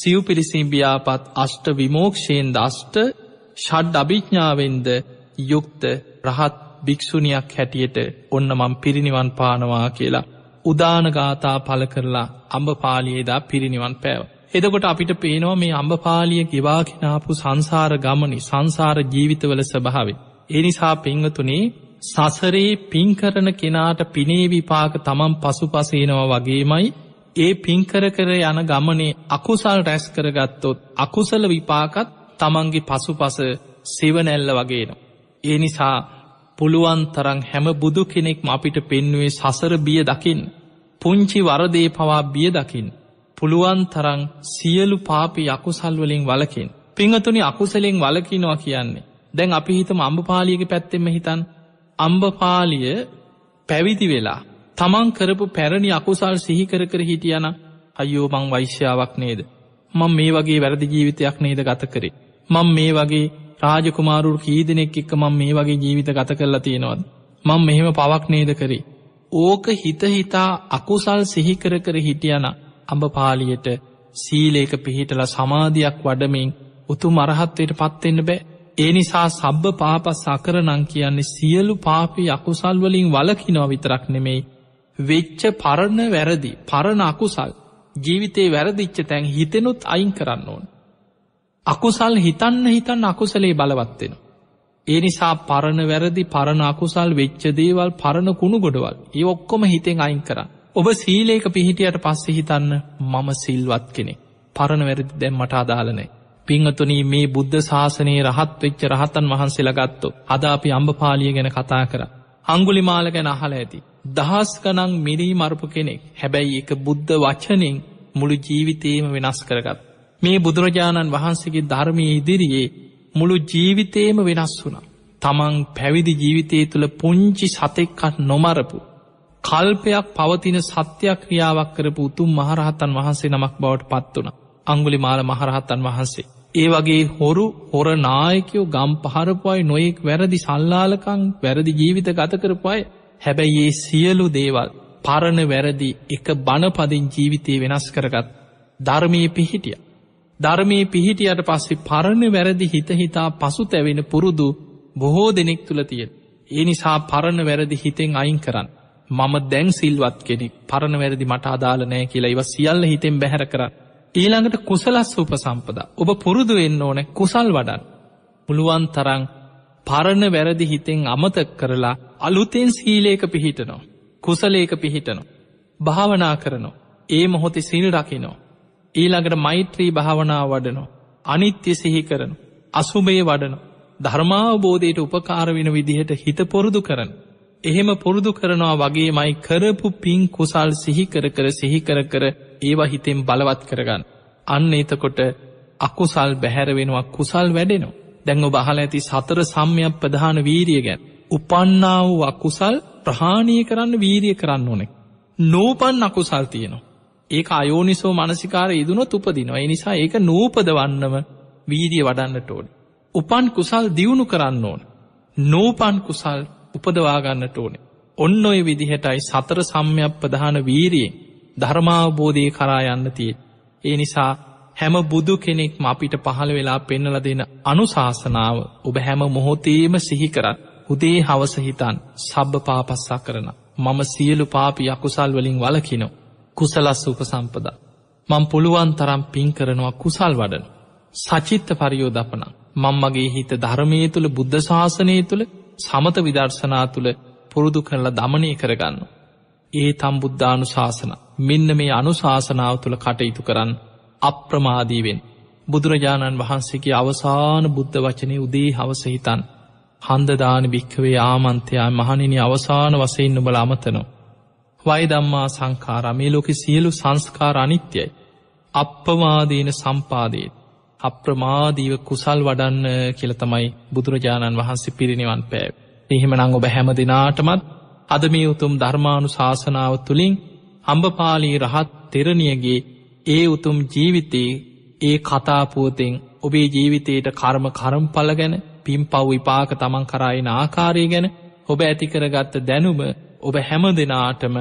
සිව්පිරිසිම්බියාපත් අෂ්ට විමෝක්ෂයෙන් දෂ්ට ෂඩ් අභිඥ්ඥාවෙන්ද යුක්ත රහත් භික්‍ෂුණයක් හැටියට ඔන්න මං පිරිනිවන් පානවා කියලා. උදානගාතා පල කරලා අම්භපාලියේදා පිරිනිවන් පෑව. එදකොට අපිට පේනවා මේ අම්භපාලිය ගෙවා කෙනාපු සංසාර ගමනි සංසාර ජීවිතවල ස්භාවේ. එනිසා පංවතුනේ සසරේ පින්කරන කෙනාට පිනේවිපාක තමන් පසු පසේනවා වගේමයි ඒ පින්කර කර යන ගමනේ අකුසල් රැස් කරගත්තොත් අකුසල විපාකත් තමන්ගේ පසු පස සෙවනැල්ල වගේනවා. ඒ නිසා පුළුවන් තරං හැම බුදු කෙනෙක්ම අපිට පෙන්නුවේ සසර බිය දකිින්. පුංචි වරදේ පවා බිය දකිින්. පුළුවන් තරං සියලු පාපි අකුසල්වලින් වලකින්. පිංහතුනි අකුසලෙෙන් වලකිනවා කියන්නේ. දැන් අපි හිතම අම්භපාලියක පැත්තෙම හිතන් අම්භපාලිය පැවිදි වෙලා. තමන් කරපු පැරණි අකුසල් සිහිකර කර හිටියන අයෝ මං වෛශ්‍යාවක් නේද. මං මේ වගේ වැරදි ජීවිතයක් නේද ගත කරේ. මං මේ වගේ රාජකුමාරුරු කී දෙනෙක් එක්ක මම මේ වගේ ජීවිත ගත කරලා තියෙනවද. මං මෙහෙම පවක් නේද කරේ. ඕක හිතහිතා අකුසල් සිහිකර කර හිටියන අඹ පාලියට සීලේක පිහිටල සමාධයක් වඩමින් උතු මරහත්වයට පත්වෙන්න බෑ. ඒ නිසා සබ්බ පාපස් සකරනං කියන්නේ සියලු පාපී අකුසල්වලින් වලකිනෝ විතරක් නෙමෙයි. වෙච්ච පරණ වැරදි පරණ අකුසල් ජීවිතේ වැරදිච්ච තැන් හිතෙනුත් අයින් කරන්න ඕන. අකුසල් හිතන්න හිතන්න අකුසලේ බලවත් වෙන. ඒ නිසා පරණ වැරදි පරණ අකුසල් වෙච්ච දේවල් පරණ කුණු ගොඩවල් ඒ ඔක්කොම හිතෙන් අයින් කර. ඔබ සීලේක පිහිටියට පස්සෙ හිතන්න මම සිල්වත් කෙනෙ. පරණ වැරදි දැම් මට අදාලනෑ. පිංහතුනී මේ බුද්ධ ශාසනයේ රහත් වෙච්ච රහතන් වහන්සේලගත්තු. අද අපි අම්භපාලිය ගැන කතා කර. අංගුලි මාල ගැන අහල ඇති. දහස්කනං මිරී මරපු කෙනෙක් හැබැයි එක බුද්ධ වචනෙන් මුළු ජීවිතේම වෙනස් කරගත්. මේ බුදුරජාණන් වහන්සේගේ ධර්මය ඉදිරියේ මුළු ජීවිතේම වෙනස් වුණා. තමන් පැවිදි ජීවිතය තුළ පුංචි සතෙක්කත් නොමරපු. කල්පයක් පවතින සත්‍යක්‍රියාවක් කරපු උතුම් මහරහතන් වහන්සේ නමක් බවට පත් වුණ. අංගුලි මාල මහරහතන් වහන්සේ. ඒ වගේ හොරු හොර නායකයෝ ගම් පහරපුයි නොයෙක් වැරදි සල්ලාලකං වැරදි ජීවිත ගත කරපයි හැබැයි ඒ සියලු දේවල් පරණ වැරදි එක බණපදින් ජීවිතය වෙනස් කරගත් ධර්මය පිහිටිය. ධර්මයේ පිහිටියට පස්සේ පරණ වැරදි හිතහිතා පසු තැවෙන පුරුදු බොහෝ දෙනෙක් තුළ තියෙන. ඒ නිසා පරණ වැරදි හිතෙන් අයින් කරන්න. මම දැන් සිල්වත් කෙනෙක් පරණ වැරදි මට අදාල නෑ කියලා ඉව සියල්ල හිතෙන් බැහැර කරන්න. ඊළඟට කුසලස් උප සම්පදා ඔබ පුරුදු එන්න ඕන කුසල් වඩන්. පුළුවන් තරං පරණ වැරදි හිතෙන් අමතක් කරලා අලුතෙන් සීලේක පිහිටනෝ. කුසලේක පිහිටනෝ. භාවනා කරනෝ. ඒ මොහොතේ සිල් රකිනෝ. ඊළඟට මෛත්‍රී භාවනාව වඩනෝ. අනිත්‍ය සිහි කරනු. අසුබේ වඩනු. ධර්මාවබෝධයට උපකාරවෙන විදිහට හිත පොරුදු කරන. එහෙම පොරුදු කරනවා වගේ මයි කරපු පින් කුසල් සිහිකර කර සිහිකර කර ඒවා හිතෙන් බලවත් කරගන්න. අන්න එතකොට අකුසල් බැහැරවෙනවා කුසල් වැඩෙනවා. දැංව බහල ඇති සතර සම්යක් ප්‍රධාන වීරිය ගැන්. උපන්නා වූ අකුසල් ප්‍රහාණය කරන්න වීරිය කරන්න ඕනෙක්. නෝපන් අකුසල් තියෙනවා. ඒක අයෝනිසෝ මනසිකාර ඉදුනොත් උපදිනවා. ඒ නිසා ඒක නූපදවන්නම වීදිය වඩන්නට ඕන. උපන් කුසල් දියුණු කරන්න ඕන. නූපන් කුසල් උපදවාගන්නට ඕනේ. ඔන්න ඔය විදිහටයි සතර සම්යක් ප්‍රධාන වීරියෙන් ධර්මාවබෝධය කරා යන්න තිය. ඒ නිසා හැම බුදු කෙනෙක්ම අපිට පහළ වෙලා පෙන්නල දෙන අනුශාසනාව ඔබ හැම මොහොතේම සිහිකරත් හුදේ හවසහිතන් සබ්භ පාපස්සා කරන. මම සියලු පාපි අකුසල් වලින් වලකිනෝ. කුසලස් උපසම්පදා. මං පුළුවන් තරම් පින් කරනවා කුසල් වඩන. සචිත්ත පරියෝ දපන මං මගේ හිත ධර්මය තුළ බුද්ධ ශාසනය තුළ සමත විදර්ශනා තුළ පුරුදු කරලා දමනය කරගන්න. ඒ තම් බුද්ධානු ශාසන මෙන්න මේ අනුශාසනාව තුළ කටයුතු කරන්න අප්‍රමාදීවෙන්. බුදුරජාණන් වහන්සේගේ අවසාන බුද්ධ වචනය උදේ හවසහිතන්. හන්දදාන භික්කවේ ආමන්ත්‍යයා මහනිනි අවසාන වසයෙන් නුබල අමතනවා. වයදම්මා සංකාරා මේ ලෝකෙ සියලු සංස්කාර අනිත්‍යයි. අප්පවාදීන සම්පාදයේ අප්‍රමාදීව කුසල් වඩන්න කියල තමයි බුදුරජාණන් වහන්සේ පිරිනිවන් පෑව. එහෙමනං ඔබ හැම දෙනාටමත් අද මේ උතුම් ධර්මාණු ශාසනාව තුළින් අම්භපාලී රහත් තෙරණියගේ ඒ උතුම් ජීවිතයේ ඒ කතාපුවතෙන් ඔබේ ජීවිතයට කර්ම කරම්ඵල ගැන පින් පව් විපාක තමන් කරායින ආකාරය ගැන ඔබ ඇතිකරගත්ත දැනුම ඔබ හැම දෙනාටම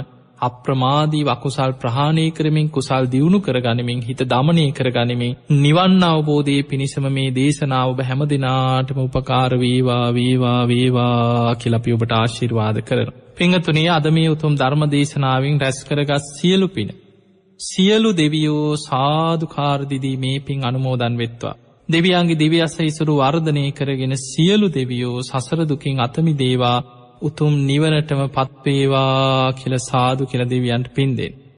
අප්‍රමාදී වකුසල් ප්‍රහාණය කරමින් කුසල් දියුණු කරගනිමින් හිත දමනය කරගනිමින් නිවන් අවබෝධයේ පිණිසම මේ දේශනාව ඔබ හැම දෙනාටම උපකාරවේවා වේවා වේවා කියලපි ඔබට ආශිර්වාද කරන. පිංහතුනේ අද මේ උතුම් ධර්ම දේශනාවෙන් රැස් කරගත් සියලු පින. සියලු දෙවියෝ සාධකාරදිදී මේ පින් අනුමෝදන් වෙත්වා. දෙවියන්ගේ දෙවියස ඉසුරු වර්ධනය කරගෙන සියලු දෙවියෝ සසරදුකින් අතමි දේවා උතුම් නිවනටම පත්වේවා කියල සාදු කියල දෙවියන්ට පින්දෙන්.